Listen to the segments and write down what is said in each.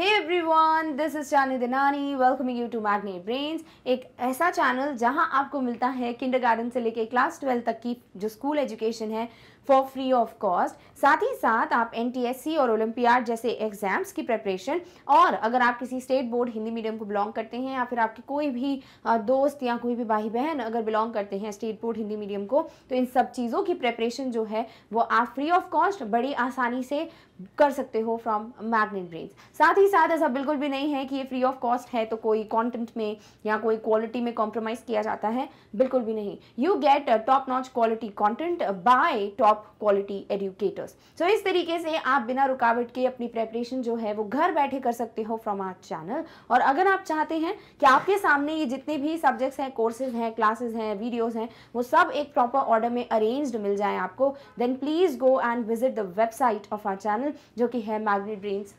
Hey everyone this is चानी दिनानी welcoming you to Magnet Brains एक ऐसा चैनल जहां आपको मिलता है किंडरगार्टन से लेके क्लास ट्वेल्व तक की जो स्कूल एजुकेशन है फॉर फ्री ऑफ कॉस्ट साथ ही साथ आप एन और ओलंपियाड जैसे एग्जाम्स की प्रेपरेशन और अगर आप किसी स्टेट बोर्ड हिंदी मीडियम को बिलोंग करते हैं या फिर आपके कोई भी दोस्त या कोई भी भाई बहन अगर बिलोंग करते हैं स्टेट बोर्ड हिंदी मीडियम को तो इन सब चीज़ों की प्रेपरेशन जो है वो आप फ्री ऑफ कॉस्ट बड़ी आसानी से कर सकते हो फ्रॉम मैग्नेट ब्रेन्स साथ ही साथ ऐसा बिल्कुल भी नहीं है कि ये फ्री ऑफ कॉस्ट है तो कोई कंटेंट में या कोई क्वालिटी में कॉम्प्रोमाइज़ किया जाता है बिल्कुल भी नहीं you get top notch quality content by top top quality educators so इस तरीके से आप बिना रुकावट के अपनी प्रेपरेशन जो है वो घर बैठे कर सकते हो फ्रॉम आर चैनल और अगर आप चाहते हैं कि आपके सामने ये जितने भी सब्जेक्ट्स हैं कोर्सेज हैं क्लासेज हैं वीडियोज़ हैं वो सब एक प्रॉपर ऑर्डर में अरेंज मिल जाए आपको then please go and visit the website of our channel जो कि है मैग्नेट ब्रेन्स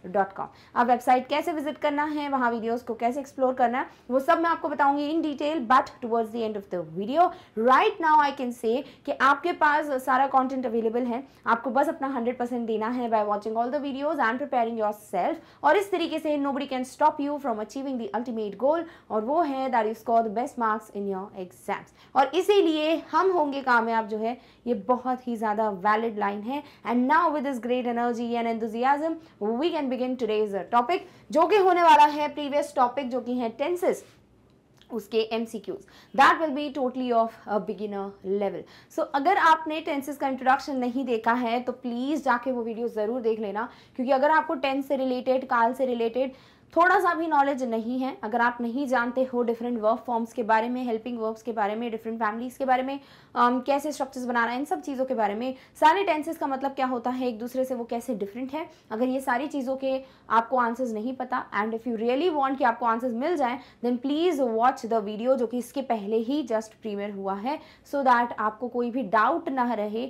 अब वेबसाइट कैसे विजिट करना है वहाँ वीडियोज़ को कैसे एक्सप्लोर करना है वो सब मैं आपको बताऊंगी in detail but towards the end of the video right now I can say आपके पास सारा कॉन्टेंट परसेंट अवेलेबल है आपको बस अपना हंड्रेड परसेंट देना है by watching all the videos and preparing yourself और इस तरीके से nobody can stop you from achieving the ultimate goal और वो है that you score the best marks in your exams और इसीलिए हम होंगे कामयाब जो है ये बहुत ही ज़्यादा वैलिड लाइन है and now with this great energy and enthusiasm we can begin today's topic जो कि होने वाला है प्रीवियस टॉपिक जो कि है टेंसेस उसके M C Qs that will be totally of beginner level so अगर आपने टेंसेज का इंट्रोडक्शन नहीं देखा है तो प्लीज़ जाके वो वीडियो ज़रूर देख लेना क्योंकि अगर आपको टेंस से रिलेटेड काल से रिलेटेड थोड़ा सा भी नॉलेज नहीं है अगर आप नहीं जानते हो डिफरेंट वर्क फॉर्म्स के बारे में हेल्पिंग वर्ब्स के बारे में डिफरेंट फैमिलीज़ के बारे में um, कैसे स्ट्रक्चर्स बनाना है इन सब चीज़ों के बारे में सारे टेंसेस का मतलब क्या होता है एक दूसरे से वो कैसे डिफरेंट है अगर ये सारी चीज़ों के आपको आंसर्स नहीं पता and if you really want कि आपको आंसर्स मिल जाए then please watch the video जो कि इसके पहले ही जस्ट प्रीमियर हुआ है सो so दैट आपको कोई भी डाउट ना रहे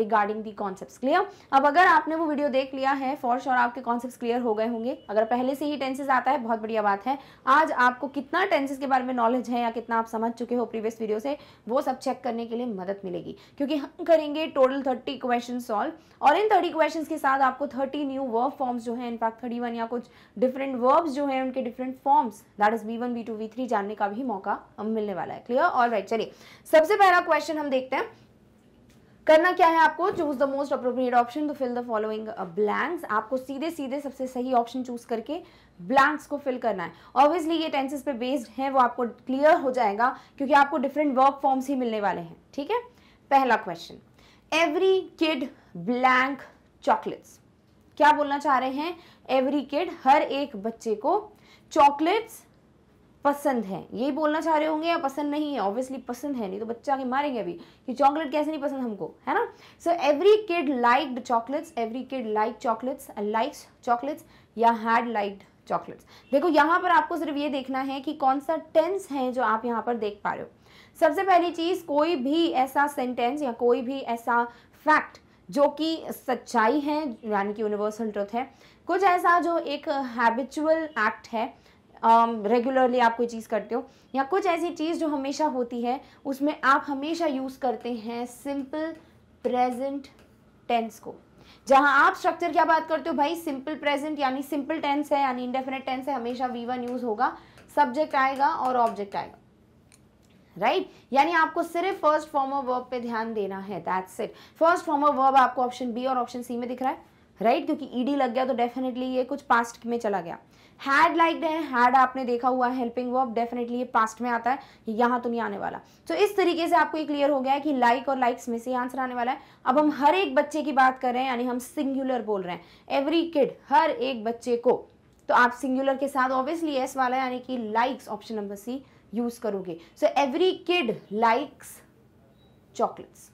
रिगार्डिंग दी कॉन्सेप्ट क्लियर अब अगर आपने वो वीडियो देख लिया है फॉर श्योर आपके कॉन्सेप्ट क्लियर हो गए होंगे अगर पहले से ही टेंस टेंसेज आता है बहुत बढ़िया बात है आज आपको कितना टेंसेज के बारे में नॉलेज है या कितना आप समझ चुके हो प्रीवियस वीडियो से वो सब चेक करने के लिए मदद मिलेगी क्योंकि हम करेंगे टोटल थर्टी क्वेश्चन सॉल्व और इन थर्टी क्वेश्चन के साथ आपको थर्टी न्यू वर्ब फॉर्म्स जो है इनफैक्ट थर्टी या कुछ डिफरेंट वर्ब्स जो है उनके different forms that is v one v two v three जानने का भी मौका मिलने वाला है क्लियर ऑल राइट चलिए सबसे पहला क्वेश्चन हम देखते हैं करना क्या है आपको choose the most appropriate option to fill the following blanks आपको सीधे सीधे सबसे सही ऑप्शन चूज करके ब्लैंक्स को फिल करना है ऑब्वियसली ये टेंसेस पे बेस्ड है वो आपको क्लियर हो जाएगा क्योंकि आपको डिफरेंट वर्क फॉर्म्स ही मिलने वाले हैं ठीक है पहला question every kid blank chocolates क्या बोलना चाह रहे हैं एवरी किड हर एक बच्चे को चॉकलेट्स पसंद है यही बोलना चाह रहे होंगे या पसंद नहीं है ऑब्वियसली पसंद है नहीं तो बच्चा के मारेंगे अभी कि चॉकलेट कैसे नहीं पसंद हमको है ना so every kid liked chocolates every kid like chocolates likes chocolates या हैड लाइक्ड चॉकलेट्स देखो यहाँ पर आपको सिर्फ ये देखना है कि कौन सा टेंस है जो आप यहाँ पर देख पा रहे हो सबसे पहली चीज़ कोई भी ऐसा सेंटेंस या कोई भी ऐसा फैक्ट जो कि सच्चाई है यानी कि यूनिवर्सल ट्रुथ है कुछ ऐसा जो एक हैबिचुअल एक्ट है रेगुलरली um, आप कोई चीज़ करते हो या कुछ ऐसी चीज़ जो हमेशा होती है उसमें आप हमेशा यूज़ करते हैं सिंपल प्रेजेंट टेंस को जहां आप स्ट्रक्चर क्या बात करते हो भाई सिंपल प्रेजेंट यानी सिंपल टेंस है यानी इंडेफिनेट टेंस है हमेशा वी वन यूज होगा सब्जेक्ट आएगा और ऑब्जेक्ट आएगा राइट right? यानी आपको सिर्फ फर्स्ट फॉर्म ऑफ वर्ब पे ध्यान देना है that's it first form of verb आपको ऑप्शन बी और ऑप्शन सी में दिख रहा है राइट right? क्योंकि ईडी e लग गया तो डेफिनेटली ये कुछ पास्ट में चला गया हैड लाइक है हैड आपने देखा हुआ हेल्पिंग वर्ब डेफिनेटली ये पास्ट में आता है यहां तो नहीं आने वाला तो so, इस तरीके से आपको ये क्लियर हो गया है कि लाइक like और लाइक्स में से आंसर आने वाला है अब हम हर एक बच्चे की बात कर रहे हैं यानी हम सिंगुलर बोल रहे हैं एवरी किड हर एक बच्चे को तो आप सिंगुलर के साथ ऑब्वियसली एस वाला है यानी कि likes option number C use करोगे so every kid likes chocolates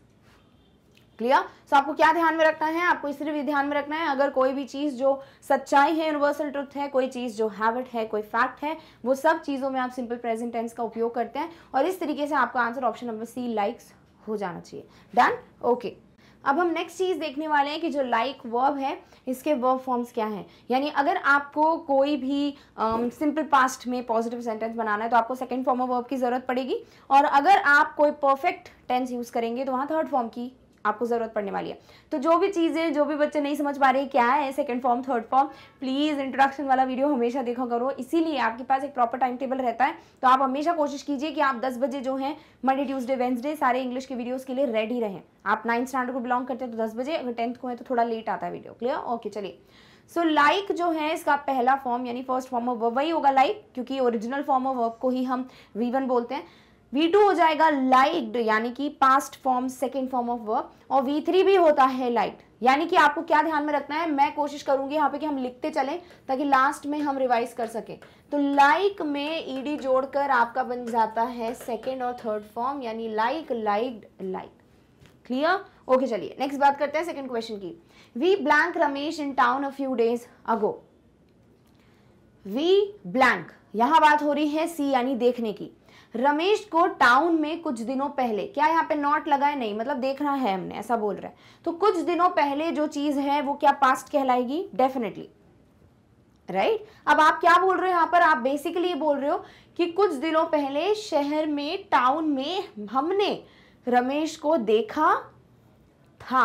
clear so आपको क्या ध्यान में रखना है आपको सिर्फ ध्यान में रखना है अगर कोई भी चीज़ जो सच्चाई है यूनिवर्सल ट्रुथ है कोई चीज़ जो हैबिट है कोई फैक्ट है वो सब चीज़ों में आप सिंपल प्रेजेंट टेंस का उपयोग करते हैं और इस तरीके से आपका answer option number C likes हो जाना चाहिए डन ओके अब हम नेक्स्ट चीज़ देखने वाले हैं कि जो लाइक like वर्ब है इसके वर्ब फॉर्म्स क्या हैं यानी अगर आपको कोई भी सिंपल um, पास्ट में पॉजिटिव सेंटेंस बनाना है तो आपको सेकेंड फॉर्म ऑफ वर्ब की ज़रूरत पड़ेगी और अगर आप कोई परफेक्ट टेंस यूज़ करेंगे तो वहां थर्ड फॉर्म की आपको ज़रूरत पड़ने वाली है तो जो भी चीज़ें जो भी बच्चे नहीं समझ पा रहे क्या है second form third form please introduction वाला वीडियो हमेशा देखा करो इसीलिए आपके पास एक प्रॉपर टाइम टेबल रहता है तो आप हमेशा कोशिश कीजिए कि आप दस बजे जो है मंडे ट्यूजडे वेंसडे सारे इंग्लिश के वीडियोज़ के लिए रेडी रहें आप नाइन्थ स्टैंडर्ड को बिलोंग करते हैं तो दस बजे अगर टेंथ को है तो थोड़ा लेट आता है वीडियो क्लियर ओके चलिए सो so, लाइक like जो है इसका पहला फॉर्म यानी फर्स्ट फॉर्म ऑफ वर्ब वही होगा लाइक like, क्योंकि ओरिजिनल फॉर्म ऑफ वर्ब को ही हम रीवन बोलते हैं वी टू हो जाएगा लाइक्ड यानी कि past form second form of verb और वी थ्री भी होता है लाइट यानी कि आपको क्या ध्यान में रखना है मैं कोशिश करूंगी यहाँ पे कि हम लिखते चले ताकि लास्ट में हम रिवाइज कर सके तो लाइक like में ईडी जोड़कर आपका बन जाता है सेकेंड और थर्ड फॉर्म यानी like like like clear okay चलिए नेक्स्ट बात करते हैं सेकेंड क्वेश्चन की we blank Ramesh in town a few days ago we blank यहां बात हो रही है सी यानी देखने की रमेश को टाउन में कुछ दिनों पहले क्या यहाँ पे नॉट लगा है नहीं मतलब देखना है हमने ऐसा बोल रहा है तो कुछ दिनों पहले जो चीज है वो क्या पास्ट कहलाएगी डेफिनेटली राइट right? अब आप क्या बोल रहे हो यहाँ पर आप बेसिकली बोल रहे हो कि कुछ दिनों पहले शहर में टाउन में हमने रमेश को देखा था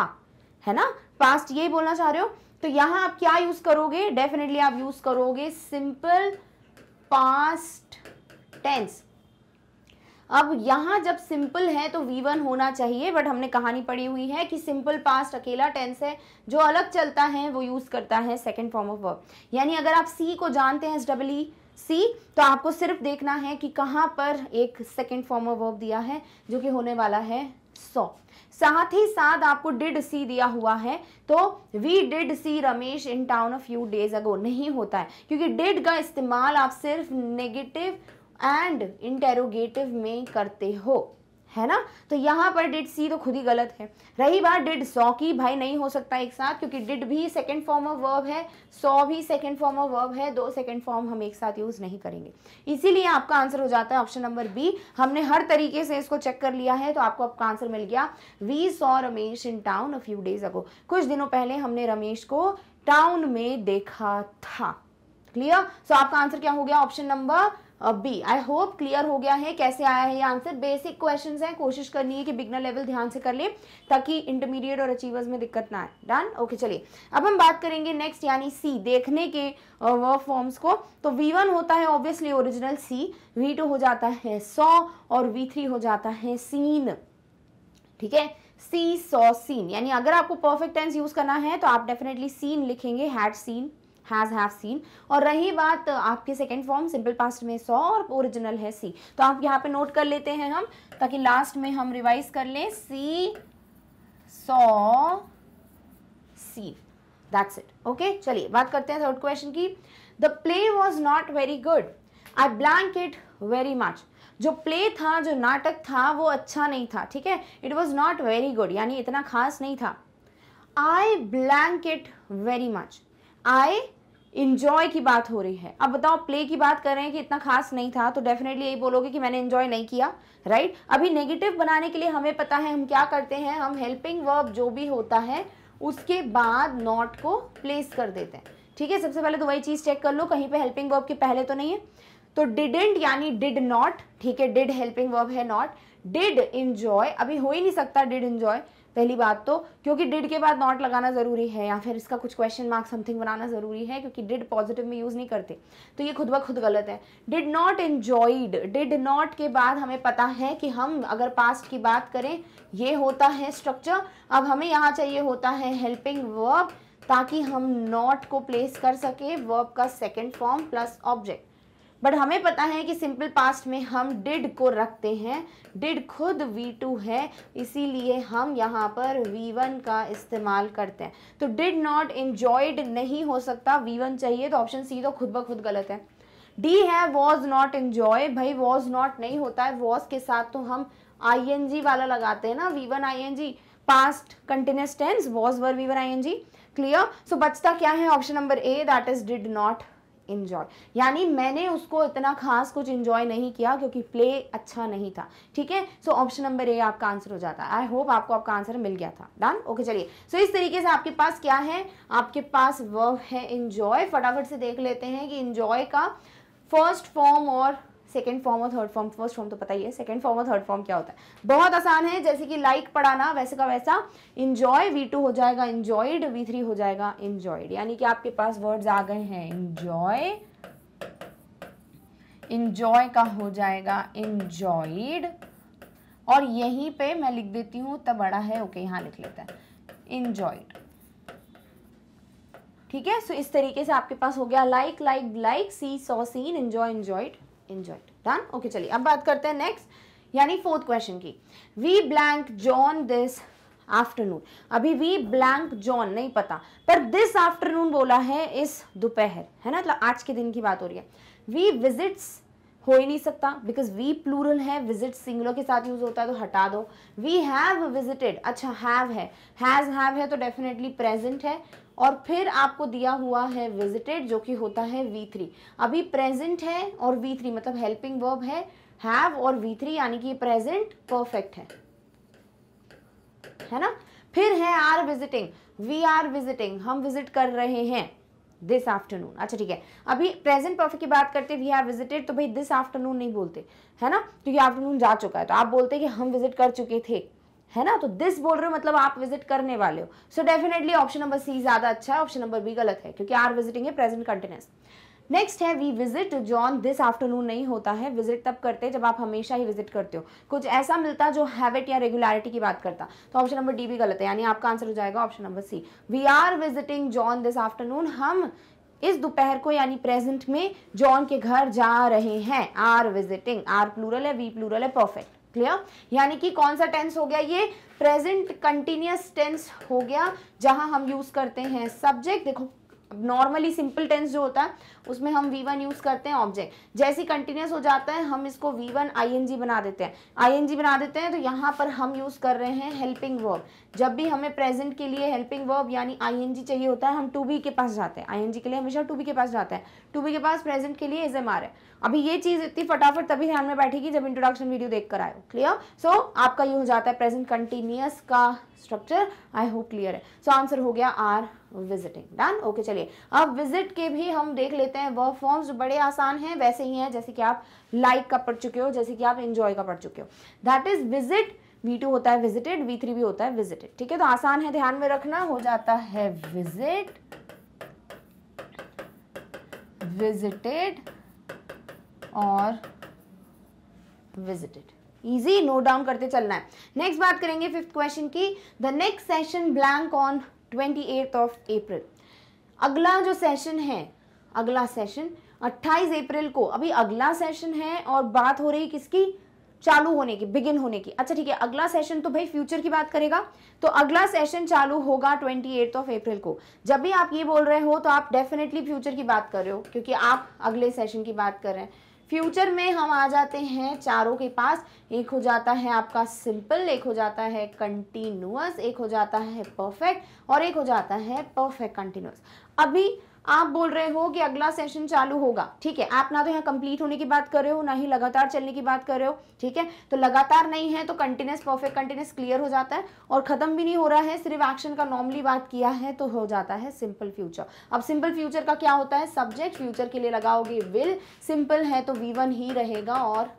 है ना पास्ट ये बोलना चाह रहे हो तो यहां आप क्या यूज करोगे डेफिनेटली आप यूज करोगे सिंपल पास्ट टेंस अब यहाँ जब सिंपल है तो वी वन होना चाहिए बट हमने कहानी पढ़ी हुई है कि सिंपल पास्ट अकेला टेंस है जो अलग चलता है वो यूज़ करता है सेकेंड फॉर्म ऑफ वर्ब यानी अगर आप सी को जानते हैं एस ई सी तो आपको सिर्फ देखना है कि कहाँ पर एक सेकेंड फॉर्म ऑफ वर्ब दिया है जो कि होने वाला है सौ साथ ही साथ आपको डिड सी दिया हुआ है तो we did see Ramesh in town of you days ago नहीं होता है क्योंकि डिड का इस्तेमाल आप सिर्फ नेगेटिव एंड इंटेरोगेटिव में करते हो है ना तो यहाँ पर डिड सी तो खुद ही गलत है रही बात डिड सौ की भाई नहीं हो सकता एक साथ क्योंकि डिड भी सेकेंड फॉर्म ऑफ वर्ब है सौ भी सेकेंड फॉर्म ऑफ वर्ब है दो सेकंड फॉर्म हम एक साथ यूज़ नहीं करेंगे इसीलिए आपका आंसर हो जाता है ऑप्शन नंबर बी हमने हर तरीके से इसको चेक कर लिया है तो आपको आपका आंसर मिल गया we saw Ramesh in town a few days ago कुछ दिनों पहले हमने रमेश को टाउन में देखा था क्लियर सो so, आपका आंसर क्या हो गया option number B I hope clear हो गया है कैसे आया है ये आंसर बेसिक क्वेश्चन हैं कोशिश करनी है कि बिगनर लेवल ध्यान से कर ले ताकि इंटरमीडिएट और अचीवर्स में दिक्कत ना आए डन ओके चलिए अब हम बात करेंगे नेक्स्ट यानी सी देखने के uh, फॉर्म्स को तो वी वन होता है obviously original see v two हो जाता है सौ और वी थ्री हो जाता है सीन ठीक है सी सौ सीन यानी अगर आपको परफेक्ट टेंस यूज करना है तो आप डेफिनेटली सीन लिखेंगे had seen has have seen और रही बात आपके सेकेंड फॉर्म सिंपल पास्ट में सॉ और ओरिजिनल है सी तो आप यहाँ पे नोट कर लेते हैं हम ताकि लास्ट में हम रिवाइज कर लें see saw see that's it okay चलिए बात करते हैं थर्ड क्वेश्चन की the play was not very good I blank it very much जो प्ले था जो नाटक था वो अच्छा नहीं था ठीक है it was not very good यानी इतना खास नहीं था I blank it very much I enjoy की बात हो रही है अब बताओ प्ले की बात कर रहे हैं कि इतना खास नहीं था तो डेफिनेटली यही बोलोगे कि मैंने इन्जॉय नहीं किया राइट right? अभी नेगेटिव बनाने के लिए हमें पता है हम क्या करते हैं हम हेल्पिंग वर्ब जो भी होता है उसके बाद नॉट को प्लेस कर देते हैं ठीक है सबसे पहले तो वही चीज़ चेक कर लो कहीं पे हेल्पिंग वर्ब के पहले तो नहीं है तो डिडेंट यानी डिड नॉट ठीक है डिड हेल्पिंग वर्ब है नॉट डिड इंजॉय अभी हो ही नहीं सकता डिड इंजॉय पहली बात तो क्योंकि डिड के बाद नॉट लगाना ज़रूरी है या फिर इसका कुछ क्वेश्चन मार्क समथिंग बनाना ज़रूरी है क्योंकि डिड पॉजिटिव में यूज़ नहीं करते तो ये खुद ब खुद गलत है did not enjoyed did not के बाद हमें पता है कि हम अगर पास्ट की बात करें ये होता है स्ट्रक्चर अब हमें यहाँ चाहिए होता है हेल्पिंग वर्ब ताकि हम नॉट को प्लेस कर सके वर्ब का second form plus object but हमें पता है कि सिंपल पास्ट में हम डिड को रखते हैं डिड खुद V2 है इसीलिए हम यहाँ पर V1 का इस्तेमाल करते हैं तो डिड नॉट इन्जॉयड नहीं हो सकता V1 चाहिए तो ऑप्शन सी तो खुद ब खुद गलत है डी है वॉज नॉट इन्जॉय भाई वॉज नॉट नहीं होता है वॉज के साथ तो हम आई वाला लगाते हैं ना v one I N G past continuous tense was were v one I N G clear so बचता क्या है option number A that is did not enjoy यानी मैंने उसको इतना खास कुछ इंजॉय नहीं किया क्योंकि प्ले अच्छा नहीं था ठीक है सो ऑप्शन नंबर ए आपका आंसर हो जाता है आई होप आपको आपका आंसर मिल गया था डन ओके चलिए सो इस तरीके से आपके पास क्या है आपके पास वर्ब है इंजॉय फटाफट से देख लेते हैं कि इंजॉय का फर्स्ट फॉर्म और सेकेंड फॉर्म और थर्ड फॉर्म फर्स्ट फॉर्म तो पता ही है सेकेंड फॉर्म और थर्ड फॉर्म क्या होता है बहुत आसान है जैसे कि लाइक like पढ़ाना वैसे का वैसा इंजॉय वी टू हो जाएगा इंजॉयड वी थ्री हो जाएगा इंजॉयड यानी कि आपके पास वर्ड्स आ गए हैं इंजॉय इंजॉय का हो जाएगा इंजॉयड और यहीं पे मैं लिख देती हूँ तब बड़ा है ओके यहाँ लिख लेता है इंजॉयड ठीक है सो so, इस तरीके से आपके पास हो गया like like like see saw seen enjoy enjoyed enjoyed done okay चलिए अब बात करते हैं नेक्स्ट यानी फोर्थ क्वेश्चन की we blank John this afternoon अभी वी ब्लैंक जॉन नहीं पता पर दिस आफ्टरनून बोला है इस दोपहर है ना मतलब आज के दिन की बात हो रही है वी विजिट्स हो ही नहीं सकता बिकॉज वी प्लूरल है विजिट सिंगुलर के साथ यूज होता है तो हटा दो वी हैव विजिटेड अच्छा हैव है हैज हैव है तो डेफिनेटली प्रेजेंट है और फिर आपको दिया हुआ है विजिटेड जो कि होता है वी थ्री अभी प्रेजेंट है और वी थ्री मतलब हेल्पिंग वर्ब है हैव और वी थ्री यानी कि प्रेजेंट परफेक्ट है है ना फिर है are visiting we are visiting हम विजिट कर रहे हैं दिस आफ्टरनून अच्छा ठीक है अभी प्रेजेंट परफेक्ट की बात करते वी हैव विजिटेड तो भाई दिस आफ्टरनून नहीं बोलते है ना क्योंकि तो आफ्टरनून जा चुका है तो आप बोलते कि हम विजिट कर चुके थे है ना तो दिस बोल रहे हो मतलब आप विजिट करने वाले हो so definitely option number C ज़्यादा अच्छा है ऑप्शन नंबर बी गलत है क्योंकि आर विजिटिंग है प्रेजेंट कंटिन्यूस नेक्स्ट है we visit John this afternoon नहीं होता है विजिट तब करते हैं जब आप हमेशा ही विजिट करते हो कुछ ऐसा मिलता जो हैबिट या रेगुलरिटी की बात करता तो ऑप्शन नंबर डी भी गलत है यानी आपका आंसर हो जाएगा option number C we are visiting John this afternoon हम इस दोपहर को यानी प्रेजेंट में जॉन के घर जा रहे हैं आर विजिटिंग आर प्लूरल है वी प्लूरल है परफेक्ट क्लियर यानी कि कौन सा टेंस हो गया ये प्रेजेंट कंटिन्यूस टेंस हो गया जहां हम यूज करते हैं सब्जेक्ट देखो नॉर्मली सिंपल टेंस जो होता है उसमें हम वी वन यूज़ करते हैं ऑब्जेक्ट जैसे कंटिन्यूस हो जाता है हम इसको V one I N G बना देते हैं आई एन जी बना देते हैं तो यहाँ पर हम यूज़ कर रहे हैं हेल्पिंग वर्ब जब भी हमें प्रेजेंट के लिए हेल्पिंग वर्ब यानी आई एन जी चाहिए होता है हम टू बी के पास जाते हैं आई एन जी के लिए हमेशा टू बी के पास जाते हैं टू बी के पास प्रेजेंट के लिए एज एम आर है अभी ये चीज़ इतनी फटाफट तभी ध्यान में बैठेगी जब इंट्रोडक्शन वीडियो देख कर आए क्लियर सो so, आपका ये हो जाता है प्रेजेंट कंटिन्यूस का structure I hope clear so so so, answer हो गया आर विजिटिंग डन ओके चलिए अब विजिट के भी हम देख लेते हैं वह फॉर्म्स बड़े आसान हैं वैसे ही हैं जैसे कि आप लाइक like का पढ़ चुके हो जैसे कि आप इंजॉय का पढ़ चुके हो दैट इज विजिट V2 होता है विजिटेड V3 भी होता है विजिटेड ठीक है तो आसान है ध्यान में रखना हो जाता है विजिट विजिटेड और विजिटेड इजी नोट डाउन करते चलना है नेक्स्ट बात करेंगे फिफ्थ क्वेश्चन की the next session blank on twenty eight of April अगला जो सेशन है अगला सेशन 28 अप्रैल को अभी अगला सेशन है और बात हो रही किसकी चालू होने की बिगिन होने की अच्छा ठीक है अगला सेशन तो भाई फ्यूचर की बात करेगा तो अगला सेशन चालू होगा ट्वेंटी एट ऑफ अप्रैल को जब भी आप ये बोल रहे हो तो आप डेफिनेटली फ्यूचर की बात कर रहे हो क्योंकि आप अगले सेशन की बात कर रहे हैं फ्यूचर में हम आ जाते हैं चारों के पास एक हो जाता है आपका सिंपल एक हो जाता है कंटिन्यूस एक हो जाता है परफेक्ट और एक हो जाता है परफेक्ट कंटिन्यूस अभी आप बोल रहे हो कि अगला सेशन चालू होगा ठीक है आप ना तो यहाँ कंप्लीट होने की बात कर रहे हो ना ही लगातार चलने की बात कर रहे हो ठीक है तो लगातार नहीं है तो कंटिन्यूस परफेक्ट कंटिन्यूस क्लियर हो जाता है और खत्म भी नहीं हो रहा है सिर्फ एक्शन का नॉर्मली बात किया है तो हो जाता है सिंपल फ्यूचर अब सिंपल फ्यूचर का क्या होता है सब्जेक्ट फ्यूचर के लिए लगाओगे विल सिंपल है तो वी ही रहेगा और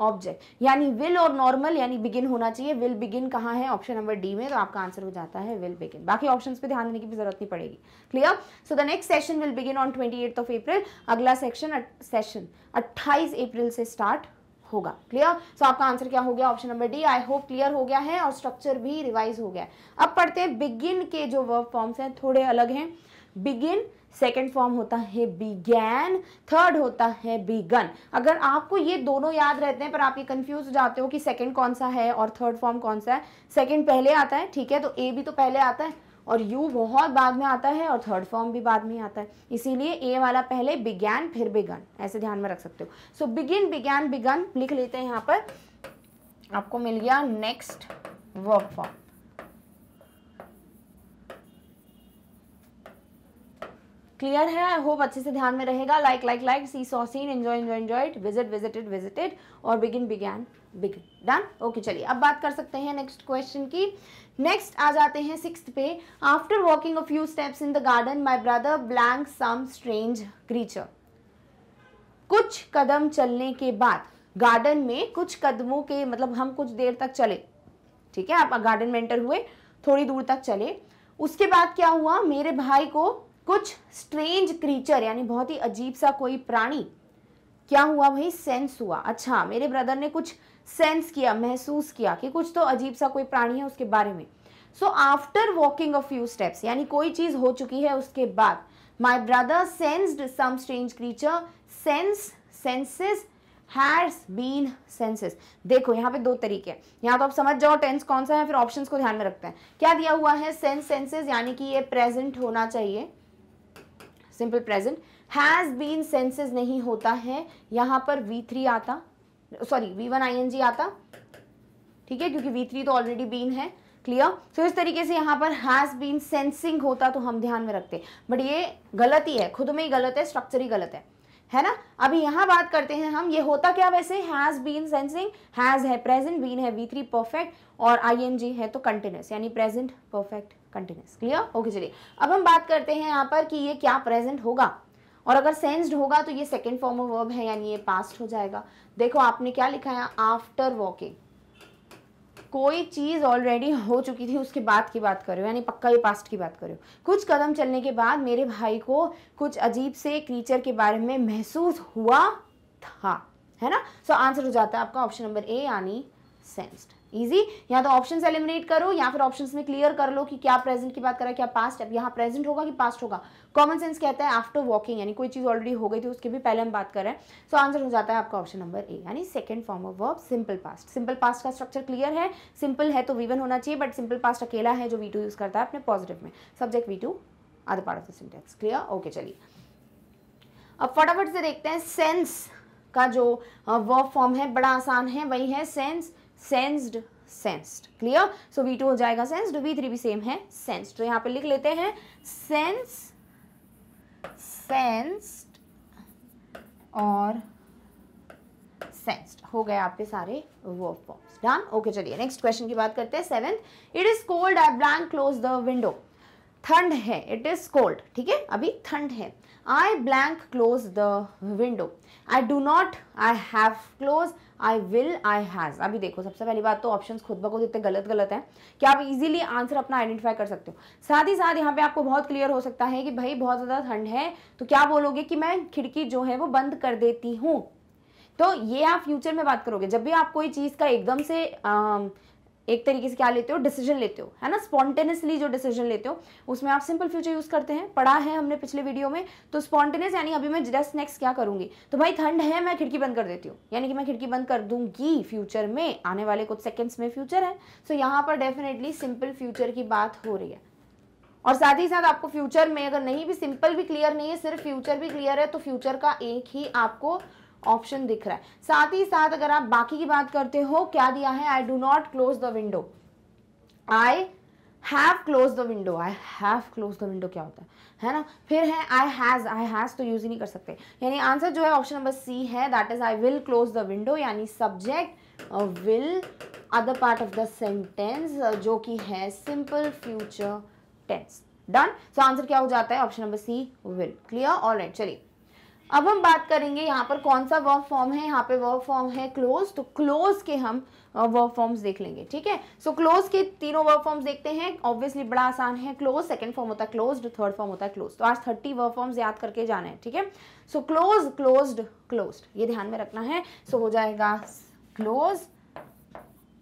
ऑब्जेक्ट यानी विल और नॉर्मल यानी बिगिन होना चाहिए विल बिगिन कहाँ है ऑप्शन नंबर डी में तो आपका आंसर हो जाता है विल बिगिन बाकी ऑप्शंस पे ध्यान देने की भी जरूरत नहीं पड़ेगी clear so the next session will begin on twenty eight of April अगला सेक्शन सेशन अट्ठाईस अप्रैल से स्टार्ट होगा क्लियर सो आपका आंसर क्या हो गया option number D I hope clear हो गया है और स्ट्रक्चर भी रिवाइज हो गया है अब पढ़ते हैं बिगिन के जो वर्ब फॉर्म्स हैं थोड़े अलग हैं बिगिन सेकेंड फॉर्म होता है बिगैन थर्ड होता है बिगन अगर आपको ये दोनों याद रहते हैं पर आप ये कंफ्यूज हो जाते हो कि सेकेंड कौन सा है और थर्ड फॉर्म कौन सा है सेकेंड पहले आता है ठीक है तो ए भी तो पहले आता है और यू बहुत बाद में आता है और थर्ड फॉर्म भी बाद में आता है इसीलिए ए वाला पहले बिगैन फिर बिगन ऐसे ध्यान में रख सकते हो सो बिगिन बिगैन बिगन लिख लेते हैं यहाँ पर आपको मिल गया नेक्स्ट वर्क फॉर्म क्लियर है आई होप अच्छे से ध्यान में रहेगा like like like see saw seen enjoy enjoy enjoy visit visited visited और begin began begin done okay चलिए अब बात कर सकते हैं नेक्स्ट क्वेश्चन की नेक्स्ट आ जाते हैं सिक्स पे after walking a few steps in the garden my brother blank some strange creature कुछ कदम चलने के बाद गार्डन में कुछ कदमों के मतलब हम कुछ देर तक चले ठीक है आप गार्डन में एंटर हुए थोड़ी दूर तक चले उसके बाद क्या हुआ मेरे भाई को कुछ स्ट्रेंज क्रीचर यानी बहुत ही अजीब सा कोई प्राणी क्या हुआ भाई सेंस हुआ अच्छा मेरे ब्रदर ने कुछ सेंस किया महसूस किया कि कुछ तो अजीब सा कोई प्राणी है उसके बारे में so after walking a few steps यानी कोई चीज़ हो चुकी है उसके बाद my brother sensed some strange creature sense senses has been senses देखो यहाँ पे दो तरीके हैं यहाँ तो आप समझ जाओ टेंस कौन सा है फिर ऑप्शंस को ध्यान में रखते हैं क्या दिया हुआ है सेंस सेंसेस यानी कि ये प्रेजेंट होना चाहिए simple present has been senses नहीं होता है यहां पर वी थ्री आता sorry V one I N G आता ठीक है क्योंकि वी थ्री तो ऑलरेडी बीन है क्लियर सो so, इस तरीके से यहां पर हैज़ बीन सेंसिंग होता तो हम ध्यान में रखते बट ये गलत ही है खुद में ही गलत है स्ट्रक्चर ही गलत है है ना अभी यहां बात करते हैं हम ये होता क्या वैसे हैज़ बीन सेंसिंग हैज़ है प्रेजेंट बीन है वी थ्री परफेक्ट और आई एन जी है तो कंटिन्यूस यानी present perfect continuous clear okay चलिए अब हम बात करते हैं यहाँ पर कि ये क्या प्रेजेंट होगा और अगर सेंस्ड होगा तो ये सेकेंड फॉर्म ऑफ वर्ब है यानी ये पास्ट हो जाएगा देखो आपने क्या लिखा है आफ्टर वॉकिंग कोई चीज़ ऑलरेडी हो चुकी थी उसके बाद की बात करो यानी पक्का ही पास्ट की बात करो कुछ कदम चलने के बाद मेरे भाई को कुछ अजीब से क्रीचर के बारे में महसूस हुआ था है ना सो so, आंसर हो जाता है आपका ऑप्शन नंबर ए यानी सेंस्ड इजी या तो ऑप्शन एलिमिनेट करो या फिर ऑप्शन में क्लियर कर लो कि क्या प्रेजेंट की बात करें क्या पास्ट यहाँ प्रेजेंट होगा कि पास्ट होगा कॉमन सेंस कहता है आफ्टर वॉकिंग यानी कोई चीज़ ऑलरेडी हो गई थी उसके भी पहले हम बात कर रहे हैं सो आंसर हो जाता है आपका ऑप्शन नंबर ए यानी second form of verb simple past simple past का स्ट्रक्चर क्लियर है सिंपल है तो वीवन होना चाहिए बट सिंपल पास्ट अकेला है जो वी यूज़ करता है अपने पॉजिटिव में subject V two other part of the clear okay चलिए अब फटाफट से देखते हैं सेंस का जो वर्ब uh, फॉर्म है बड़ा आसान है वही है sense sensed sensed clear so V two हो जाएगा सेंस्ड वी थ्री भी सेम है सेंस्ड तो यहाँ पे लिख लेते हैं सेंस सेंस्ड और सेंस्ड हो गए आपके सारे वर्ब फॉर्म्स डन ओके चलिए नेक्स्ट क्वेश्चन की बात करते हैं seventh it is cold I blank close the window ठंड है इट इज कोल्ड ठीक है अभी ठंड है I blank close the window I do not I have close I will I has अभी देखो सबसे पहली बात तो ऑप्शन खुद ब खुद इतने गलत गलत हैं कि आप इजिली आंसर अपना आइडेंटिफाई कर सकते हो साथ ही साथ यहाँ पे आपको बहुत क्लियर हो सकता है कि भाई बहुत ज़्यादा ठंड है तो क्या बोलोगे कि मैं खिड़की जो है वो बंद कर देती हूँ तो ये आप फ्यूचर में बात करोगे जब भी आप कोई चीज़ का एकदम से आ, एक तरीके से क्या लेते हो डिसीजन लेते हो है ना स्पॉन्टेनियसली जो डिसीजन लेते हो उसमें आप सिंपल फ्यूचर यूज करते हैं पढ़ा है हमने पिछले वीडियो में तो स्पॉन्टेनियस यानी अभी मैं जस्ट नेक्स्ट क्या करूंगी तो भाई ठंड है मैं खिड़की बंद कर देती हूँ यानी कि मैं खिड़की बंद कर दूंगी फ्यूचर में आने वाले कुछ सेकेंड्स में फ्यूचर है सो so, यहाँ पर डेफिनेटली सिंपल फ्यूचर की बात हो रही है और साथ ही साथ आपको फ्यूचर में अगर नहीं भी सिंपल भी क्लियर नहीं है सिर्फ फ्यूचर भी क्लियर है तो फ्यूचर का एक ही आपको ऑप्शन दिख रहा है साथ ही साथ अगर आप बाकी की बात करते हो क्या दिया है I do not close the window I have close the window I have close the window क्या होता है है ना फिर है आई हैज़ आई हैज़ तो यूज़ ही नहीं कर सकते यानी आंसर जो है ऑप्शन नंबर सी है that is I will close the window यानी subject will other part of the sentence जो कि है simple future tense done so answer क्या हो जाता है option number C will clear all right चलिए अब हम बात करेंगे यहाँ पर कौन सा वर्ब फॉर्म है यहाँ पे वर्ब फॉर्म है क्लोज तो क्लोज के हम वर्ब फॉर्म्स देख लेंगे ठीक है सो क्लोज के तीनों वर्ब फॉर्म्स देखते हैं ऑब्वियसली बड़ा आसान है क्लोज सेकंड फॉर्म होता है क्लोज थर्ड फॉर्म होता है क्लोज तो आज थर्टी वर्ब फॉर्म्स याद करके जाना है ठीक है सो क्लोज क्लोज क्लोज ये ध्यान में रखना है सो so, हो जाएगा क्लोज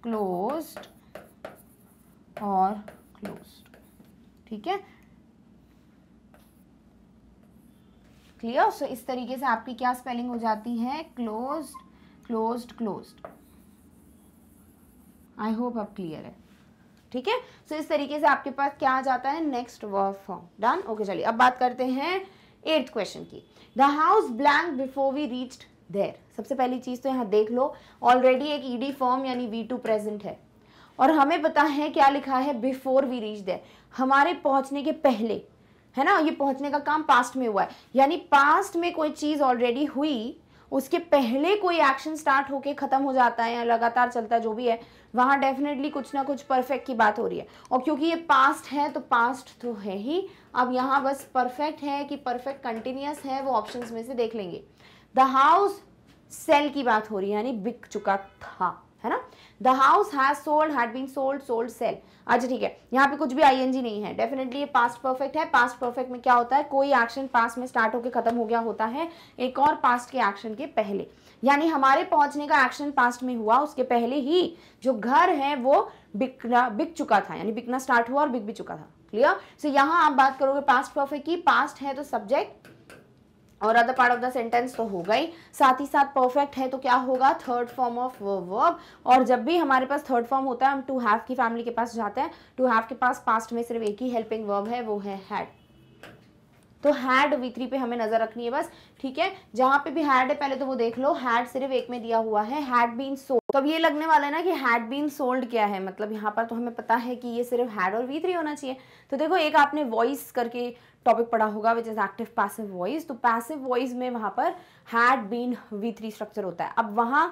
क्लोज और क्लोज ठीक है क्लियर सो इस तरीके से आपकी क्या स्पेलिंग हो जाती है close close close I hope अब क्लियर है ठीक है सो इस तरीके से आपके पास क्या आ जाता है next verb form done okay चलिए अब बात करते हैं एट्थ क्वेश्चन की the house blank before we reached there सबसे पहली चीज़ तो यहाँ देख लो ऑलरेडी एक ईडी फॉर्म यानी वी टू प्रेजेंट है और हमें पता है क्या लिखा है बिफोर वी रीच देर हमारे पहुंचने के पहले है ना ये पहुंचने का काम पास्ट में हुआ है यानी पास्ट में कोई चीज़ ऑलरेडी हुई उसके पहले कोई एक्शन स्टार्ट होके ख़त्म हो जाता है या लगातार चलता जो भी है वहां डेफिनेटली कुछ ना कुछ परफेक्ट की बात हो रही है और क्योंकि ये पास्ट है तो पास्ट तो है ही अब यहाँ बस परफेक्ट है कि परफेक्ट कंटिन्यूस है वो ऑप्शन में से देख लेंगे द हाउस सेल की बात हो रही है यानी बिक चुका था है ना the house has sold had been sold sold sell अच्छा ठीक है यहाँ पे कुछ भी आईएनजी नहीं है डेफिनेटली ये पास्ट परफेक्ट है पास्ट परफेक्ट में क्या होता है कोई एक्शन पास्ट में स्टार्ट होकर खत्म हो गया होता है एक और पास्ट के एक्शन के पहले यानी हमारे पहुंचने का एक्शन पास्ट में हुआ उसके पहले ही जो घर है वो बिकना बिक चुका था यानी बिकना स्टार्ट हुआ और बिक भी चुका था क्लियर सो so, यहाँ आप बात करोगे पास्ट परफेक्ट की पास्ट है तो सब्जेक्ट और other part of the sentence तो होगा ही साथ ही साथ परफेक्ट है तो क्या होगा थर्ड फॉर्म ऑफ वर्ब और जब भी हमारे पास थर्ड फॉर्म होता है हम टू हैव की फैमिली के पास जाते हैं टू हैव के पास पास्ट में सिर्फ एक ही हेल्पिंग वर्ब है वो है हैड तो हैड वी थ्री पे हमें नज़र रखनी है बस ठीक है जहां पे भी हैड है पहले तो वो देख लो हैड सिर्फ एक में दिया हुआ है हैड बीन सो तो अब ये लगने वाला है ना कि हैड बीन सोल्ड क्या है मतलब यहाँ पर तो हमें पता है कि ये सिर्फ हैड और वी थ्री होना चाहिए तो देखो एक आपने वॉइस करके टॉपिक पढ़ा होगा which is active passive voice तो पैसिव वॉइस में वहां पर had been V three structure होता है अब वहां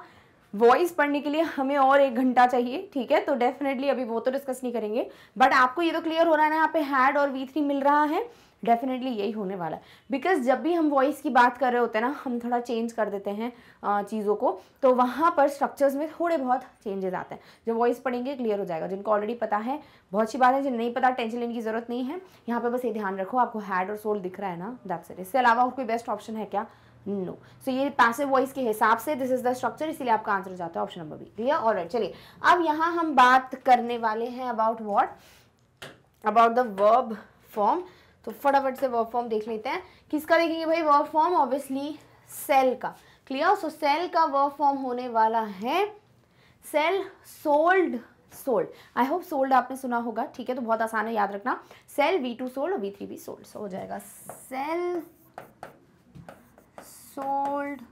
वॉइस पढ़ने के लिए हमें और एक घंटा चाहिए ठीक है तो डेफिनेटली अभी वो तो डिस्कस नहीं करेंगे बट आपको ये तो क्लियर हो रहा है ना यहाँ पे हैड और वी थ्री मिल रहा है डेफिनेटली यही होने वाला है बिकॉज जब भी हम वॉइस की बात कर रहे होते हैं ना हम थोड़ा चेंज कर देते हैं चीज़ों को तो वहाँ पर स्ट्रक्चर्स में थोड़े बहुत चेंजेस आते हैं जब वॉइस पढ़ेंगे क्लियर हो जाएगा जिनको ऑलरेडी पता है बहुत सी बात है जिन्हें नहीं पता टेंशन लेने की ज़रूरत नहीं है यहाँ पर बस ये ध्यान रखो आपको हैड और सोल दिख रहा है ना दैट्स इट इससे अलावा और कोई बेस्ट ऑप्शन है क्या नो सो ये पैसे वॉइस के हिसाब से दिस इज द स्ट्रक्चर इसीलिए आपका आंसर हो जाता है ऑप्शन नंबर बी क्लियर और चलिए अब यहाँ हम बात करने वाले हैं about what about the verb form तो फटाफट से वर्क फॉर्म देख लेते हैं किसका देखेंगे भाई वर्क फॉर्म ऑब्वियसली सेल का क्लियर सो सेल का वर्क फॉर्म होने वाला है sell sold sold I hope sold आपने सुना होगा ठीक है तो बहुत आसान है याद रखना sell V two sold V three भी सोल्ड हो जाएगा सेल सोल्ड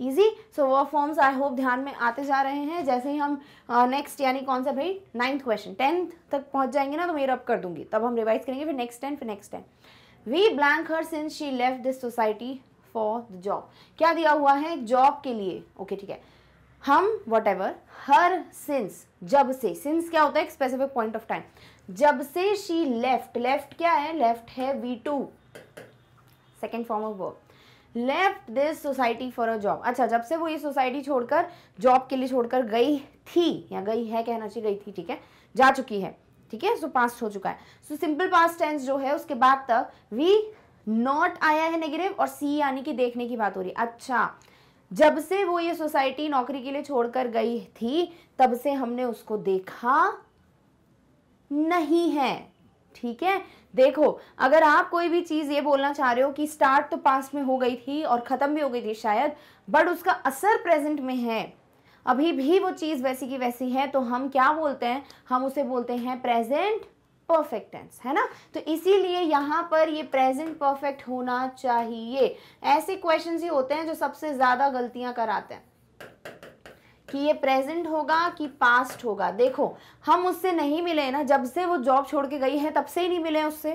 ईजी सो वो फॉर्म्स आई होप ध्यान में आते जा रहे हैं जैसे ही हम नेक्स्ट uh, यानी कौन सा भाई नाइन्थ क्वेश्चन टेंथ तक पहुंच जाएंगे ना तो मैं रब कर दूंगी तब हम रिवाइज करेंगे फिर नेक्स्ट टाइम फिर next time we blank her since she left this society for the job क्या दिया हुआ है जॉब के लिए ओके okay, ठीक है हम वट एवर हर सिंस जब से सिंस क्या होता है एक स्पेसिफिक पॉइंट ऑफ टाइम जब से शी लेफ्ट लेफ्ट क्या है लेफ्ट है V two second form of verb left this society for a job अच्छा जब से वो ये सोसाइटी छोड़कर जॉब के लिए छोड़कर गई थी या गई है कहना चाहिए गई थी ठीक है जा चुकी है ठीक है सो पास्ट हो चुका है सो सिंपल पास्ट टेंस जो है उसके बाद तक वी नॉट आया है नेगेटिव और सी यानी कि देखने की बात हो रही है अच्छा जब से वो ये सोसाइटी नौकरी के लिए छोड़कर गई थी तब से हमने उसको देखा नहीं है ठीक है देखो अगर आप कोई भी चीज़ ये बोलना चाह रहे हो कि स्टार्ट तो पास्ट में हो गई थी और ख़त्म भी हो गई थी शायद बट उसका असर प्रेजेंट में है अभी भी वो चीज़ वैसी की वैसी है तो हम क्या बोलते हैं हम उसे बोलते हैं प्रेजेंट परफेक्ट टेंस है ना तो इसीलिए यहाँ पर ये प्रेजेंट परफेक्ट होना चाहिए ऐसे क्वेश्चन ही होते हैं जो सबसे ज़्यादा गलतियां कराते हैं कि ये प्रेजेंट होगा कि पास्ट होगा देखो हम उससे नहीं मिले ना जब से वो जॉब छोड़ के गई है तब से ही नहीं मिले उससे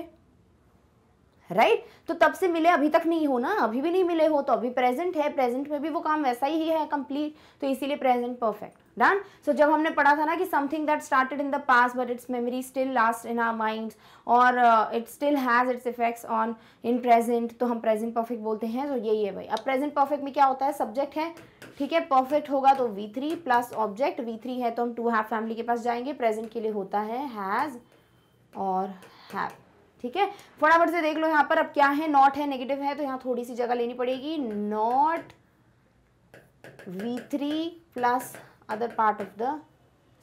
राइट तो तब से मिले अभी तक नहीं हो ना अभी भी नहीं मिले हो तो अभी प्रेजेंट है प्रेजेंट में भी वो काम वैसा ही है कंप्लीट तो इसीलिए प्रेजेंट परफेक्ट डन सो जब हमने पढ़ा था ना कि something that started in the past but it's memory still last in our mind और it still has its effects on in present तो हम प्रेजेंट परफेक्ट बोलते हैं तो यही है भाई अब प्रेजेंट परफेक्ट में क्या होता है सब्जेक्ट है ठीक है परफेक्ट होगा तो V three plus object V three है तो हम टू हैव फैमिली के पास जाएंगे प्रेजेंट के लिए होता है हैज़ और हैव ठीक है फटाफट से देख लो यहाँ पर अब क्या है नॉट है नेगेटिव है तो यहाँ थोड़ी सी जगह लेनी पड़ेगी not V three plus other part of the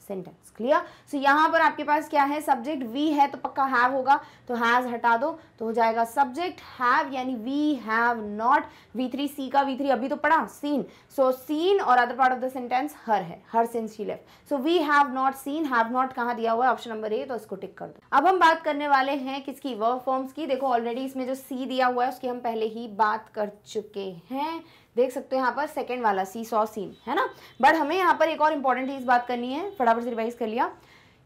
sentence clear so यहाँ पर आपके पास क्या है सब्जेक्ट वी है तो पक्का हैव होगा तो हैज हटा दो तो हो जाएगा सब्जेक्ट हैव यानी we have not V three see का वी थ्री अभी तो पढ़ा सीन सो सीन और other part of the sentence her है her since he left so we have not seen have not कहाँ दिया हुआ है ऑप्शन नंबर ए तो इसको टिक कर दो अब हम बात करने वाले हैं किसकी वर्क फॉर्म्स की देखो ऑलरेडी इसमें जो सी दिया हुआ है उसकी हम पहले ही बात कर चुके हैं देख सकते हो यहाँ पर सेकेंड वाला सी सॉ सीन है ना बट हमें यहाँ पर एक और इंपॉर्टेंट चीज़ बात करनी है फटाफट से रिवाइज कर लिया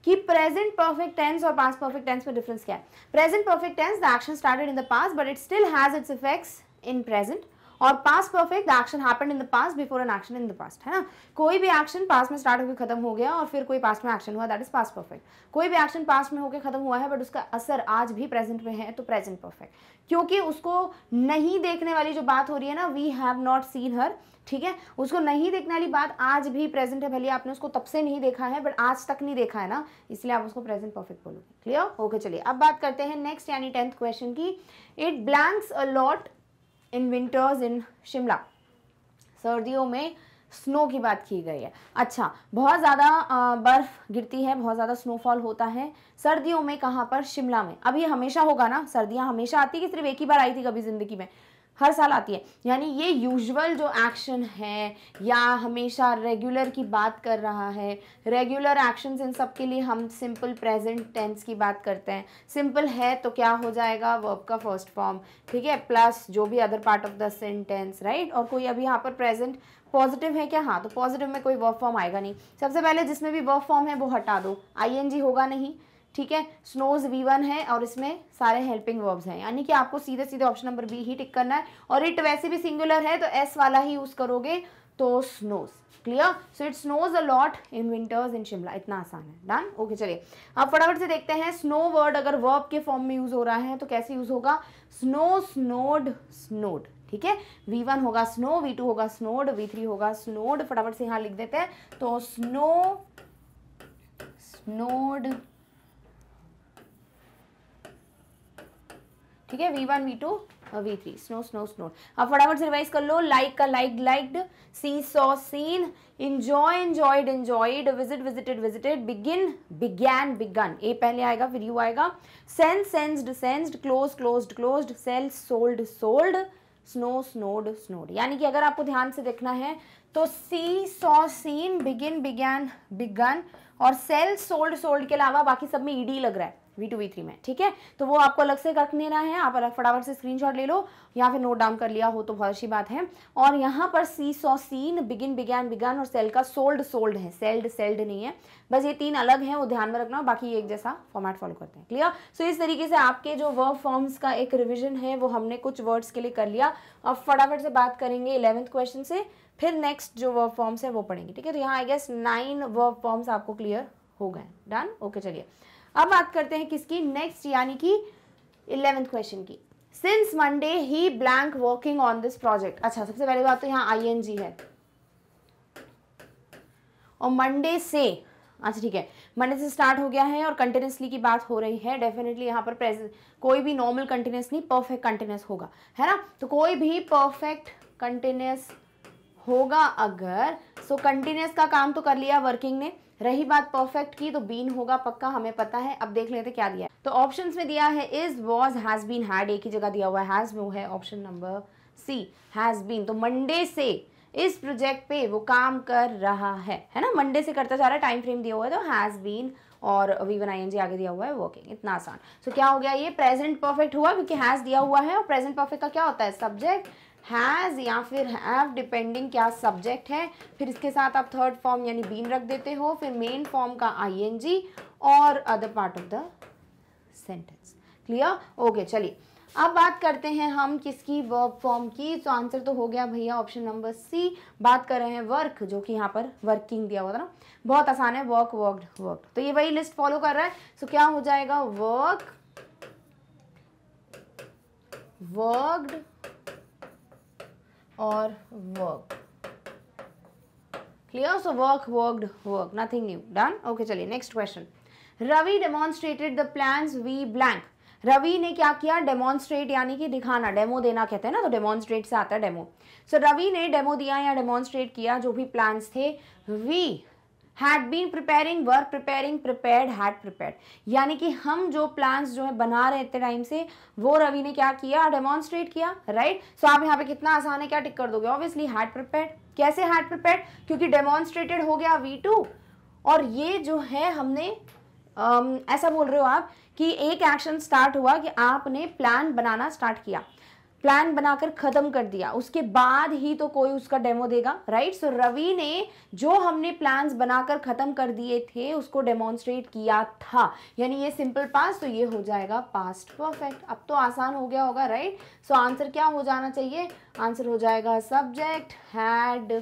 कि प्रेजेंट परफेक्ट टेंस और पास परफेक्ट टेंस में डिफरेंस क्या है present perfect tense the action started in the past but it still has its effects in present और past perfect action happen in the past before an action in the past है ना कोई भी action past में start होकर खत्म हो गया और फिर कोई पास्ट में एक्शन हुआ दैट इज पास्ट परफेक्ट कोई भी एक्शन पास्ट में होकर खत्म हुआ है बट उसका असर आज भी प्रेजेंट में है तो प्रेजेंट परफेक्ट क्योंकि उसको नहीं देखने वाली जो बात हो रही है ना we have not seen her ठीक है उसको नहीं देखने वाली बात आज भी प्रेजेंट है भले आपने उसको तब से नहीं देखा है बट आज तक नहीं देखा है ना इसलिए आप उसको प्रेजेंट परफेक्ट बोलोगे क्लियर ओके चलिए अब बात करते हैं नेक्स्ट यानी टेंथ क्वेश्चन की it blanks a lot in winters in Shimla सर्दियों में स्नो की बात की गई है अच्छा बहुत ज़्यादा बर्फ़ गिरती है बहुत ज़्यादा स्नोफॉल होता है सर्दियों में कहाँ पर शिमला में अब ये हमेशा होगा ना सर्दियाँ हमेशा आती कि सिर्फ एक ही बार आई थी कभी ज़िंदगी में हर साल आती है यानी ये यूजुअल जो एक्शन है या हमेशा रेगुलर की बात कर रहा है रेगुलर एक्शंस इन सब के लिए हम सिंपल प्रेजेंट टेंस की बात करते हैं सिंपल है तो क्या हो जाएगा वर्ब का फर्स्ट फॉर्म ठीक है प्लस जो भी other part of the sentence right और कोई अभी यहाँ पर प्रेजेंट पॉजिटिव है क्या हाँ तो पॉजिटिव में कोई वर्क फॉर्म आएगा नहीं सबसे पहले जिसमें भी वर्क फॉर्म है वो हटा दो आईएनजी होगा नहीं ठीक है स्नोज वी वन है और इसमें सारे हेल्पिंग वर्ब्स हैं यानी कि आपको सीधे सीधे ऑप्शन नंबर बी ही टिक करना है और इट वैसे भी सिंगुलर है तो एस वाला ही यूज़ करोगे तो snows clear so it snows a lot in winters in Shimla इतना आसान है डन ओके चलिए अब फटाफट से देखते हैं स्नो वर्ड अगर वर्ब के फॉर्म में यूज हो रहा है तो कैसे यूज होगा स्नो स्नोड स्नोड ठीक है वी वन होगा स्नो वी टू होगा स्नोड वी थ्री होगा स्नोड फटाफट से यहां लिख देते हैं तो स्नो स्नोड ठीक है V one V two V three snow snow snow अब फटाफट से रिवाइज कर लो लाइक का like liked see saw seen enjoy enjoyed enjoyed visit visited visited begin began begun A पहले आएगा फिर यू आएगा sense sensed sensed close close close sell sold sold snow snowed snowed यानी कि अगर आपको ध्यान से देखना है तो see saw seen begin began begun और सेल सोल्ड सोल्ड के अलावा बाकी सब में ईडी लग रहा है वी टू वी थ्री में ठीक है तो वो आपको अलग से रख लेना है आप अलग फटाफट से स्क्रीनशॉट ले लो या फिर नोट डाउन कर लिया हो तो बहुत अच्छी बात है और यहाँ पर see saw seen begin began begun और सेल का सोल्ड सोल्ड है सेल्ड सेल्ड नहीं है बस ये तीन अलग हैं वो ध्यान में रखना बाकी एक जैसा फॉर्मेट फॉलो करते हैं क्लियर सो इस तरीके से आपके जो वर्ब फॉर्म्स का एक रिविजन है वो हमने कुछ वर्ड्स के लिए कर लिया अब फटाफट से बात करेंगे इलेवेंथ क्वेश्चन से फिर नेक्स्ट जो वर्ब फॉर्म्स है वो पढ़ेंगे ठीक है तो यहाँ I guess nine verb forms आपको क्लियर हो गए डन ओके चलिए अब बात करते हैं किसकी नेक्स्ट यानी कि इलेवेंथ क्वेश्चन की since Monday he blank working on this project अच्छा सबसे पहले बात तो यहाँ आई है और मंडे से अच्छा ठीक है मंडे से स्टार्ट हो गया है और कंटिन्यूसली की बात हो रही है डेफिनेटली यहाँ पर प्रेजेंट कोई भी नॉर्मल कंटिन्यूस नहीं परफेक्ट कंटिन्यूस होगा है ना तो कोई भी परफेक्ट कंटिन्यूस होगा अगर सो so, कंटिन्यूस का काम तो कर लिया वर्किंग ने रही बात परफेक्ट की तो बीन होगा पक्का हमें पता है अब देख लेते क्या दिया है तो ऑप्शन में दिया है is was has been had एक ही जगह दिया हुआ हैज़ वो है option number C has been तो मंडे से इस प्रोजेक्ट पे वो काम कर रहा है है ना मंडे से करता जा रहा है टाइम फ्रेम दिया हुआ है तो हैज़ बीन और V one I N G आगे दिया हुआ है वर्किंग इतना आसान सो so, क्या हो गया ये प्रेजेंट परफेक्ट हुआ क्योंकि हैज़ दिया हुआ है और प्रेजेंट परफेक्ट का क्या होता है सब्जेक्ट हैज़ या फिर हैव डिपेंडिंग क्या सब्जेक्ट है फिर इसके साथ आप थर्ड फॉर्म यानी बीन रख देते हो फिर मेन फॉर्म का आईएनजी और other part of the sentence clear okay चलिए अब बात करते हैं हम किसकी वर्ब फॉर्म की तो आंसर तो हो गया भैया ऑप्शन नंबर सी बात कर रहे हैं वर्क जो कि यहाँ पर वर्किंग दिया हुआ था ना बहुत आसान है वर्क वर्कड वर्क तो ये वही लिस्ट फॉलो कर रहा है सो क्या हो जाएगा work worked or work clear so work worked work nothing new done okay चलिए next question Ravi demonstrated the plans we blank Ravi ने क्या किया डेमोन्स्ट्रेट यानी कि दिखाना डेमो देना कहते हैं ना तो डेमोन्स्ट्रेट से आता है डेमो सो so, रवि ने डेमो दिया या डेमोन्स्ट्रेट किया जो भी प्लान्स थे we had been preparing work preparing prepared had prepare यानी कि हम जो प्लान जो है बना रहे थे टाइम से वो रवि ने क्या किया डेमोन्स्ट्रेट किया राइट right? सो so, आप यहाँ पे कितना आसान है क्या टिक कर दोगे ऑब्वियसली हैड प्रिपेयर कैसे हैड प्रिपेयर क्योंकि डेमोन्स्ट्रेटेड हो गया वी टू और ये जो है हमने आम, um, ऐसा बोल रहे हो आप कि एक एक्शन स्टार्ट हुआ कि आपने प्लान बनाना स्टार्ट किया प्लान बनाकर खत्म कर दिया उसके बाद ही तो कोई उसका डेमो देगा राइट सो रवि ने जो हमने प्लान्स बनाकर खत्म कर दिए थे उसको डेमोन्स्ट्रेट किया था यानी ये सिंपल पास तो ये हो जाएगा पास्ट परफेक्ट अब तो आसान हो गया होगा राइट सो आंसर क्या हो जाना चाहिए आंसर हो जाएगा subject had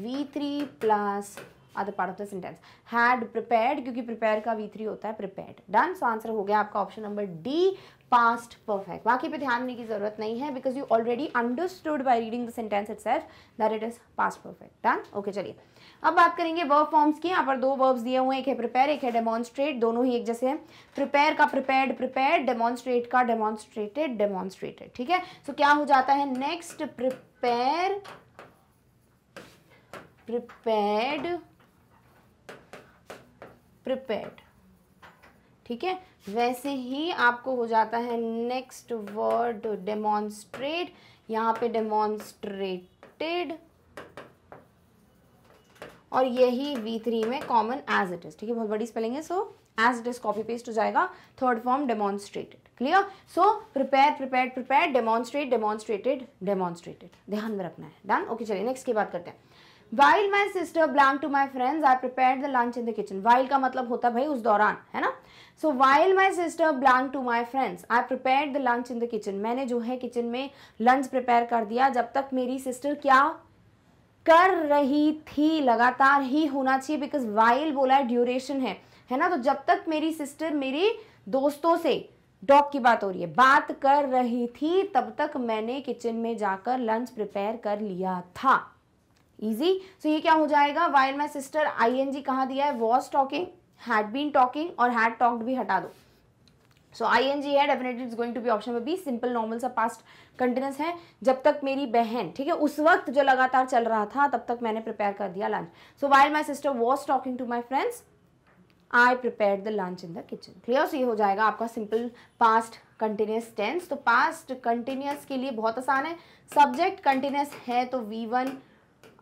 V three plus other part of the sentence had prepared क्योंकि प्रिपेयर का वी थ्री होता है प्रिपेयर्ड डन सो आंसर हो गया आपका option number D past perfect बाकी पे ध्यान देने की जरूरत नहीं है because you already understood by reading the sentence itself that it is past perfect done okay चलिए अब बात करेंगे वर्ब फॉर्म्स की यहाँ पर दो वर्ब्स दिए हुए हैं एक है प्रिपेयर एक है डेमॉन्स्ट्रेट दोनों ही एक जैसे हैं प्रिपेयर का प्रिपेयर्ड प्रिपेयर डेमॉन्स्ट्रेट का डेमॉन्स्ट्रेटेड डेमॉन्स्ट्रेटेड ठीक है सो so, क्या हो जाता है नेक्स्ट प्रिपेयर प्रिपेयर्ड प्रिपेयर्ड ठीक है वैसे ही आपको हो जाता है नेक्स्ट वर्ड डेमोन्स्ट्रेट यहाँ पे डेमोन्स्ट्रेटेड और यही वी थ्री में कॉमन एज इट इज ठीक है बहुत बड़ी स्पेलिंग है so as it is copy paste हो जाएगा third form demonstrated clear so prepare prepare prepare demonstrate demonstrated demonstrated ध्यान में रखना है डन ओके चलिए नेक्स्ट की बात करते हैं while my sister belong to my friends I prepare the lunch in the kitchen while का मतलब होता है भाई उस दौरान है ना so while my sister belong to my friends I prepare the lunch in the kitchen मैंने जो है किचन में लंच प्रिपेयर कर दिया जब तक मेरी सिस्टर क्या कर रही थी लगातार ही होना चाहिए बिकॉज वाइल बोला है ड्यूरेशन है है ना तो जब तक मेरी सिस्टर मेरे दोस्तों से डॉग की बात हो रही है बात कर रही थी तब तक मैंने किचन में जाकर लंच प्रिपेयर कर लिया था इजी सो ये क्या हो जाएगा while my sister I N G कहाँ दिया है was talking had been talking और हैड टॉक्ड भी हटा दो सो आई एन जी है definitely it's going to be option में बी सिंपल नॉर्मल सा पास्ट कंटिन्यूस है जब तक मेरी बहन ठीक है उस वक्त जो लगातार चल रहा था तब तक मैंने प्रिपेयर कर दिया lunch so while my sister was talking to my friends I prepare the lunch in the kitchen clear so ये हो जाएगा आपका सिंपल पास्ट कंटिन्यूस टेंस तो पास्ट कंटिन्यूस के लिए बहुत आसान है सब्जेक्ट कंटिन्यूस है तो V one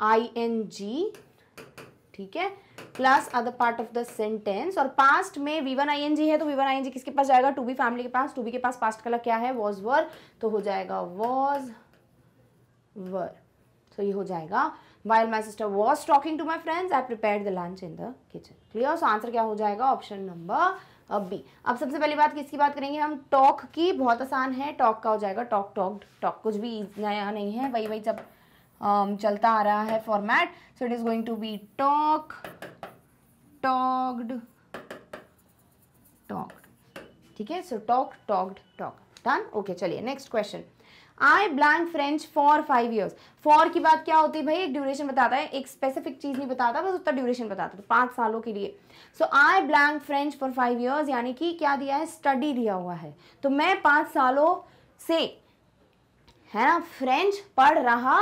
I N G ठीक है plus other part of the sentence और पास्ट में V one I N G है तो वी वन आई एन जी किसके पास जाएगा टू बी फैमिली के पास टू बी के पास पास्ट कलर क्या है वॉज वर तो हो जाएगा वॉज वर तो ये हो जाएगा while my sister was talking to my friends I prepare the lunch in the kitchen clear so answer क्या हो जाएगा ऑप्शन नंबर अब बी अब सबसे पहली बात किसकी बात करेंगे हम टॉक की बहुत आसान है टॉक का हो जाएगा टॉक टॉक टॉक कुछ भी नया नहीं है वही वही सब um, चलता आ रहा है format so it is going to be talk talked talked ठीक है so talk talked talk done okay चलिए next question I blank French for five years for की बात क्या होती है भाई एक ड्यूरेशन बताता है एक स्पेसिफिक चीज़ नहीं बताता बस उतना ड्यूरेशन बताता है तो पांच सालों के लिए so I blank French for five years यानी कि क्या दिया है स्टडी दिया हुआ है तो मैं पांच सालों से है ना फ्रेंच पढ़ रहा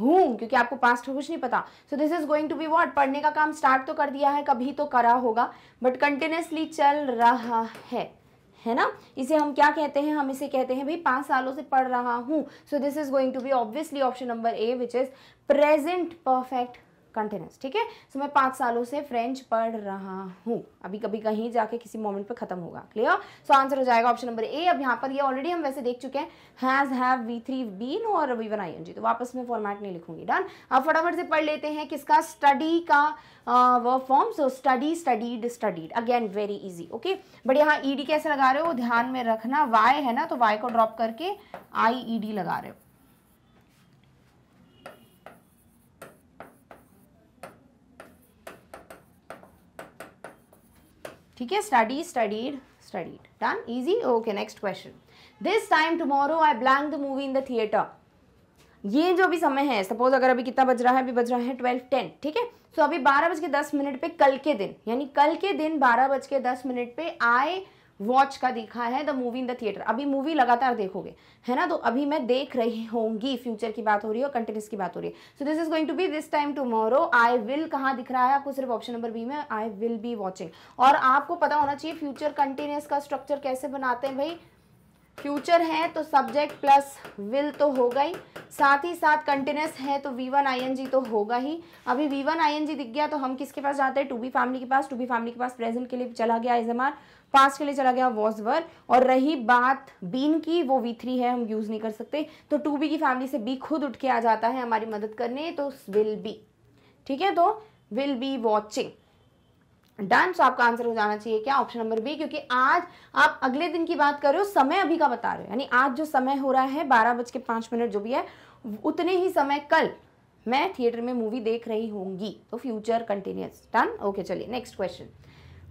हूँ क्योंकि आपको पास्ट कुछ नहीं पता so this is going to be what पढ़ने का काम स्टार्ट तो कर दिया है कभी तो करा होगा बट कंटिन्यूसली चल रहा है है ना इसे हम क्या कहते हैं हम इसे कहते हैं भाई पांच सालों से पढ़ रहा हूँ so this is going to be obviously option number A which is present perfect continuous ठीक है सो मैं पाँच सालों से फ्रेंच पढ़ रहा हूँ अभी कभी कहीं जाके किसी मोमेंट पे खत्म होगा क्लियर सो आंसर हो जाएगा ऑप्शन नंबर ए अब यहाँ पर ये ऑलरेडी हम वैसे देख चुके हैं has have V three been और V one I N G तो वापस मैं फॉर्मेट नहीं लिखूंगी डन अब फटाफट से पढ़ लेते हैं किसका स्टडी का verb form so study studied studied again very easy okay but यहाँ ईडी कैसे लगा रहे हो ध्यान में रखना वाई है ना तो वाई को ड्रॉप करके आई ईडी e लगा रहे हो ठीक है study studied studied done easy okay next question this time tomorrow I blank the movie in the theatre ये जो भी समय है सपोज अगर अभी कितना बज रहा है अभी बज रहा है ट्वेल्व टेन ठीक है सो अभी बारह बज के दस मिनट पे कल के दिन यानी कल के दिन बारह बज के दस मिनट पे आई वॉच का देखा है the movie in the theatre अभी मूवी लगातार देखोगे है ना तो अभी मैं देख रही होंगी फ्यूचर की बात हो रही है और कंटिन्यूस की बात हो रही है so this is going to be this time tomorrow I will कहाँ दिख रहा है आपको सिर्फ ऑप्शन नंबर बी में आई विल बी वॉचिंग और आपको पता होना चाहिए फ्यूचर कंटिन्यूस का स्ट्रक्चर कैसे बनाते हैं भाई फ्यूचर है तो सब्जेक्ट प्लस विल तो होगा ही साथ ही साथ कंटिन्यूस है तो V one I N G तो होगा ही अभी V one I N G दिख गया तो हम किसके पास जाते हैं टू बी फैमिली के पास टू बी फैमिली के पास प्रेजेंट के लिए चला गया इजमार फास्ट के लिए चला गया वॉज वर और रही बात बीन की वो वी थ्री है हम यूज़ नहीं कर सकते तो टू बी की फैमिली से बी खुद उठ के आ जाता है हमारी मदद करने तो विल बी ठीक है तो will be watching done so आपका आंसर हो जाना चाहिए क्या ऑप्शन नंबर बी क्योंकि आज आप अगले दिन की बात कर रहे हो समय अभी का बता रहे हो यानी आज जो समय हो रहा है बारह बज के पांच मिनट जो भी है उतने ही समय कल मैं थिएटर में मूवी देख रही होंगी तो फ्यूचर कंटिन्यूस डन ओके चलिए next question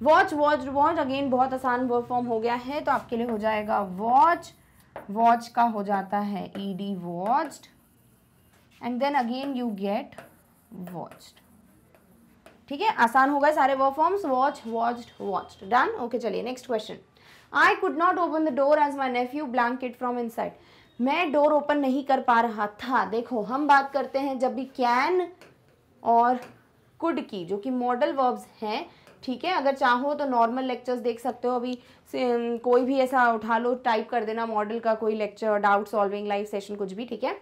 watch watch watch again बहुत आसान वर्ब फॉर्म हो गया है तो आपके लिए हो जाएगा वॉच वॉच का हो जाता है E D watched and then again you get watched ठीक है आसान हो गए सारे verb forms watch watched watched done okay चलिए next question I could not open the door as my nephew blanket from side मैं डोर ओपन नहीं कर पा रहा था देखो हम बात करते हैं जब भी कैन और कुड की जो कि मॉडल वर्ब्स हैं ठीक है अगर चाहो तो नॉर्मल लेक्चर्स देख सकते हो अभी कोई भी ऐसा उठा लो टाइप कर देना मॉडल का कोई lecture doubt solving live session कुछ भी ठीक है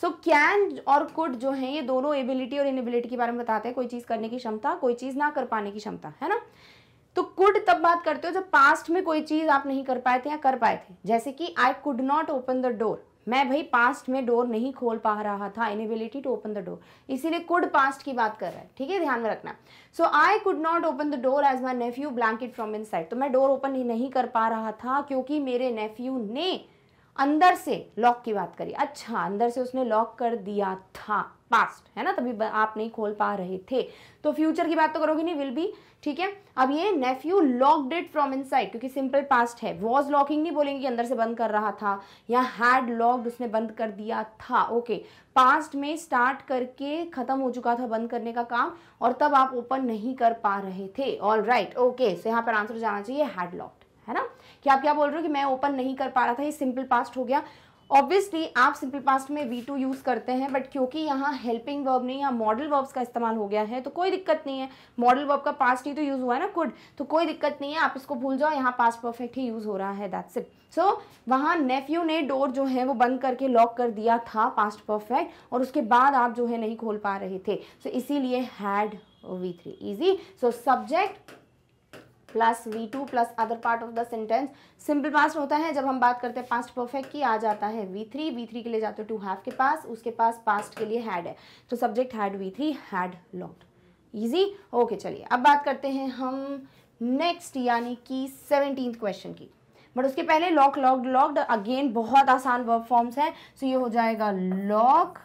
सो कैन और कुड जो है ये दोनों एबिलिटी और इनएबिलिटी के बारे में बताते हैं कोई चीज़ करने की क्षमता कोई चीज़ ना कर पाने की क्षमता है ना तो कुड तब बात करते हो जब पास्ट में कोई चीज़ आप नहीं कर पाए थे या कर पाए थे जैसे कि I could not open the door मैं भाई पास्ट में डोर नहीं खोल पा रहा था inability to open the door इसीलिए कुड पास्ट की बात कर रहा है ठीक है ध्यान में रखना so I could not open the door as my nephew blanket from in तो मैं डोर ओपन ही नहीं कर पा रहा था क्योंकि मेरे नेफ्यू ने अंदर से लॉक की बात करी अच्छा अंदर से उसने लॉक कर दिया था पास्ट है ना तभी आप नहीं खोल पा रहे थे तो फ्यूचर की बात तो करोगे नहीं विल बी ठीक है अब ये nephew locked it from inside क्योंकि सिंपल पास्ट है वॉज लॉकिंग नहीं बोलेंगे कि अंदर से बंद कर रहा था या हैड लॉक्ड उसने बंद कर दिया था ओके पास्ट में स्टार्ट करके खत्म हो चुका था बंद करने का काम और तब आप ओपन नहीं कर पा रहे थे ऑल राइट ओके सो यहाँ पर आंसर जाना चाहिए हैड लॉक्ड है ना कि आप क्या बोल रहे हो कि मैं ओपन नहीं कर पा रहा था ये सिंपल पास्ट हो गया ऑब्वियसली आप सिंपल पास्ट में वी टू यूज़ करते हैं बट क्योंकि यहाँ हेल्पिंग वर्ब नहीं या मॉडल वर्ब्स का इस्तेमाल हो गया है तो कोई दिक्कत नहीं है मॉडल वर्ब का पास्ट ही तो यूज़ हुआ है ना कुड तो कोई दिक्कत नहीं है आप इसको भूल जाओ यहाँ पास्ट परफेक्ट ही यूज़ हो रहा है दैट्स इट सो वहाँ नेफ्यू ने डोर जो है वो बंद करके लॉक कर दिया था पास्ट परफेक्ट और उसके बाद आप जो है नहीं खोल पा रहे थे सो so, इसीलिए had V three easy so subject plus V two plus other part of the sentence simple past होता है जब हम बात करते हैं पास्ट परफेक्ट की आ जाता है वी थ्री वी थ्री के लिए जाते हो टू हैव के पास उसके पास पास्ट के लिए हैड है तो subject had V three had lot easy okay चलिए अब बात करते हैं हम नेक्स्ट यानी कि सेवनटीन क्वेश्चन की बट उसके पहले लॉक लॉक्ड लॉक्ड अगेन बहुत आसान वर्ब फॉर्म्स है सो so ये हो जाएगा लॉक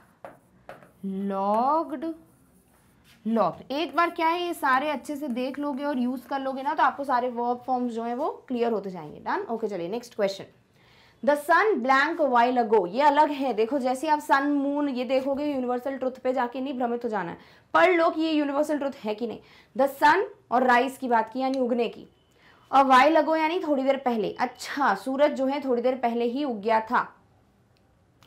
लॉक्ड लॉक्ड एक बार क्या है ये सारे अच्छे से देख लोगे और यूज़ कर लोगे ना तो आपको सारे वर्ब फॉर्म्स जो है वो क्लियर होते जाएंगे डन ओके चलिए next question the sun blank while ago ये अलग है देखो जैसे आप सन मून ये देखोगे यूनिवर्सल ट्रुथ पे जाके नहीं भ्रमित हो जाना है पर लोग ये यूनिवर्सल ट्रुथ है कि नहीं द सन और राइस की बात की यानी उगने की और वाइल अगो यानी थोड़ी देर पहले अच्छा सूरज जो है थोड़ी देर पहले ही उग गया था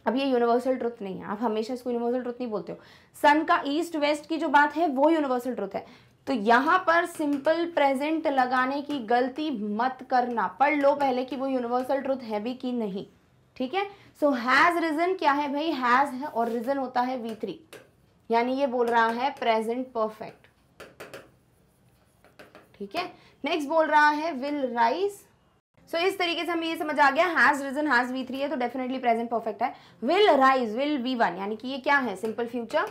अब ये यूनिवर्सल ट्रुथ नहीं है आप हमेशा इसको यूनिवर्सल ट्रुथ नहीं बोलते हो सन का ईस्ट वेस्ट की जो बात है वो यूनिवर्सल ट्रुथ है तो यहाँ पर सिंपल प्रेजेंट लगाने की गलती मत करना पढ़ लो पहले कि वो यूनिवर्सल ट्रुथ है भी कि नहीं ठीक है सो हैज़ रीजन क्या है भाई हैज़ है और रीजन होता है वी थ्री यानी ये बोल रहा है प्रेजेंट परफेक्ट ठीक है नेक्स्ट बोल रहा है विल राइज सो इस तरीके से हमें ये समझ आ गया has risen has V three है तो डेफिनेटली प्रेजेंट परफेक्ट है will rise will V one यानी कि ये क्या है सिंपल फ्यूचर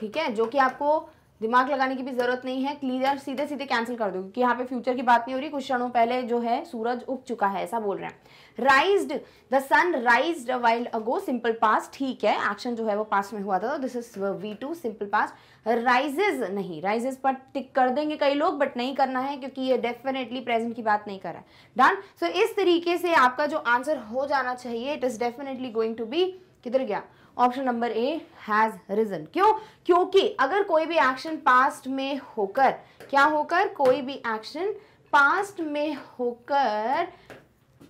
ठीक है जो कि आपको दिमाग लगाने की भी जरूरत नहीं है क्लियर सीधे सीधे कैंसिल कर दो क्योंकि यहाँ पे फ्यूचर की बात नहीं हो रही कुछ क्षणों पहले जो है सूरज उग चुका है ऐसा बोल रहे हैं rised the sun rised while ago simple past ठीक है एक्शन जो है वो पास में हुआ था this is V two simple past rises नहीं राइजेज पर टिक कर देंगे कई लोग बट नहीं करना है क्योंकि ये डेफिनेटली प्रेजेंट की बात नहीं कर रहा है डन सो so, इस तरीके से आपका जो आंसर हो जाना चाहिए it is definitely going to be किधर गया option number A has risen क्यों क्योंकि अगर कोई भी एक्शन पास्ट में होकर क्या होकर कोई भी एक्शन पास्ट में होकर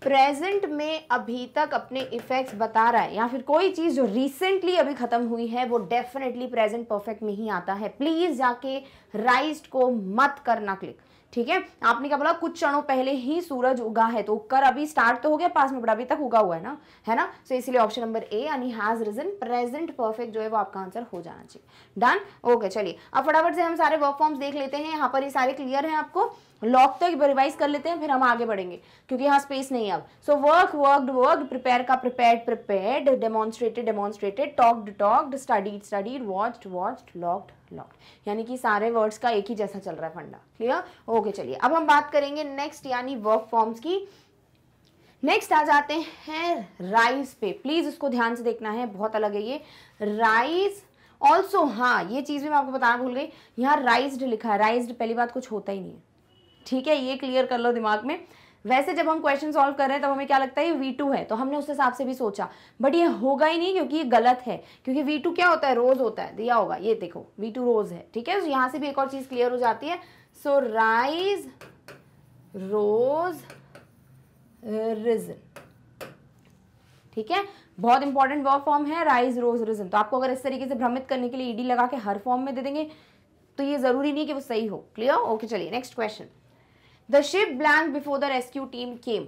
प्रेजेंट में अभी तक अपने इफेक्ट्स बता रहा है या फिर कोई चीज़ जो रिसेंटली अभी ख़त्म हुई है वो डेफिनेटली प्रेजेंट परफेक्ट में ही आता है प्लीज़ जाके राइज को मत करना क्लिक ठीक है आपने क्या बोला कुछ क्षणों पहले ही सूरज उगा है तो कर अभी स्टार्ट तो हो गया पास में बट अभी तक उगा हुआ है ना है ना सो so, इसलिए ऑप्शन नंबर ए यानी हैज रिजन प्रेजेंट परफेक्ट जो है वो आपका आंसर हो जाना चाहिए डन ओके चलिए अब फटाफट से हम सारे वर्क फॉर्म्स देख लेते हैं यहाँ पर ये सारे क्लियर है आपको लॉक तो रिवाइज कर लेते हैं फिर हम आगे बढ़ेंगे क्योंकि यहाँ स्पेस नहीं है अब so work worked work prepare का prepared prepared demonstrated demonstrated talked talked studied studied watched watched locked locked यानी कि सारे वर्ड्स का एक ही जैसा चल रहा है फंडा क्लियर ओके चलिए अब हम बात करेंगे नेक्स्ट यानी वर्क फॉर्म्स की नेक्स्ट आ जाते हैं राइस पे प्लीज इसको ध्यान से देखना है बहुत अलग है ये राइस ऑल्सो हाँ ये चीज़ भी मैं आपको बताना भूल गई यहाँ राइज लिखा है राइज पहली बात कुछ होता ही नहीं है ठीक है ये क्लियर कर लो दिमाग में वैसे जब हम क्वेश्चन सॉल्व कर रहे हैं तब तो हमें क्या लगता है वी टू है तो हमने उस हिसाब से भी सोचा बट ये होगा ही नहीं क्योंकि ये गलत है क्योंकि वी टू क्या होता है रोज होता है दिया होगा ये देखो वी टू रोज है ठीक है तो यहां से भी एक और चीज क्लियर हो जाती है सो राइज रोज रिजन ठीक है बहुत इंपॉर्टेंट वर्क फॉर्म है राइज रोज रिजन तो आपको अगर इस तरीके से भ्रमित करने के लिए ईडी e लगा के हर फॉर्म में दे देंगे तो ये जरूरी नहीं कि वो सही हो क्लियर ओके चलिए next question the ship blank before the rescue team came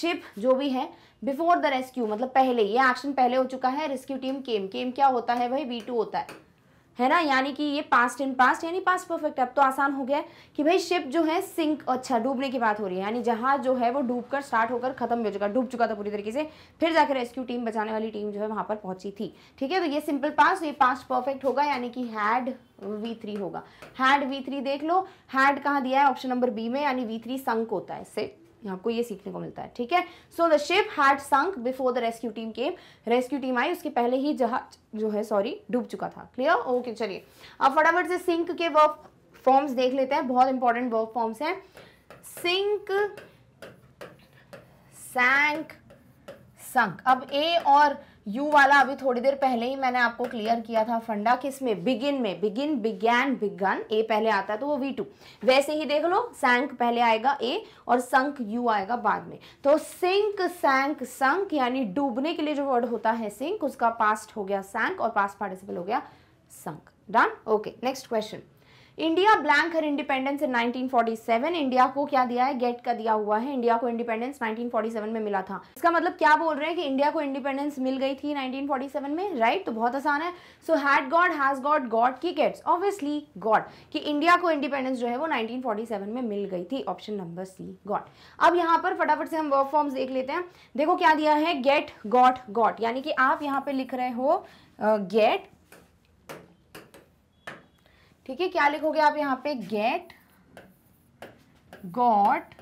ship जो भी है बिफोर द रेस्क्यू मतलब पहले ये एक्शन पहले हो चुका है रेस्क्यू टीम केम केम क्या होता है भाई बी टू होता है है ना यानी कि ये पास्ट इन पास्ट यानी पास्ट परफेक्ट अब तो आसान हो गया कि भाई शिप जो है सिंक अच्छा डूबने की बात हो रही है यानी जहाज जो है वो डूबकर स्टार्ट होकर खत्म हो चुका डूब चुका था पूरी तरीके से फिर जाकर रेस्क्यू टीम बचाने वाली टीम जो है वहां पर पहुंची थी ठीक है तो ये सिंपल पास ये पास्ट परफेक्ट होगा यानी कि हैड वी थ्री होगा हैड वी थ्री देख लो हैड कहाँ दिया है ऑप्शन नंबर बी में यानी वी थ्री संक होता है सिर्फ आपको ये सीखने को मिलता है ठीक है so the ship had sunk before the rescue team के रेस्क्यू टीम आई उसके पहले ही जहाज जो है सॉरी डूब चुका था क्लियर ओके चलिए अब फटाफट से सिंक के वर्क फॉर्म्स देख लेते हैं बहुत इंपॉर्टेंट वर्क फॉर्म्स हैं सिंक सैंक संक अब ए और यू वाला अभी थोड़ी देर पहले ही मैंने आपको क्लियर किया था फंडा किस में बिगिन में बिगिन बिगैन बिगन ए पहले आता है तो वो वी टू वैसे ही देख लो सैंक पहले आएगा ए और संक यू आएगा बाद में तो सिंक सैंक संक यानी डूबने के लिए जो वर्ड होता है सिंक उसका पास्ट हो गया सैंक और पास्ट पार्टिसिपल हो गया sunk done okay next question India blank her independence in 1947 India को क्या दिया है गेट का दिया हुआ है इंडिया को इंडिपेंडेंस 1947 में मिला था इसका मतलब क्या बोल रहे हैं कि इंडिया को इंडिपेंडेंस मिल गई थी 1947 में राइट तो बहुत आसान है so had got has got got की गेट्स ऑब्वियसली गॉड कि इंडिया को इंडिपेंडेंस जो है वो नाइनटीन में मिल गई थी ऑप्शन नंबर सी गॉड अब यहाँ पर फटाफट से हम वर्क फॉर्म देख लेते हैं देखो क्या दिया है गेट गॉट गॉट यानी कि आप यहाँ पर लिख रहे हो गेट uh, ठीक है क्या लिखोगे आप यहाँ पे गेट गॉट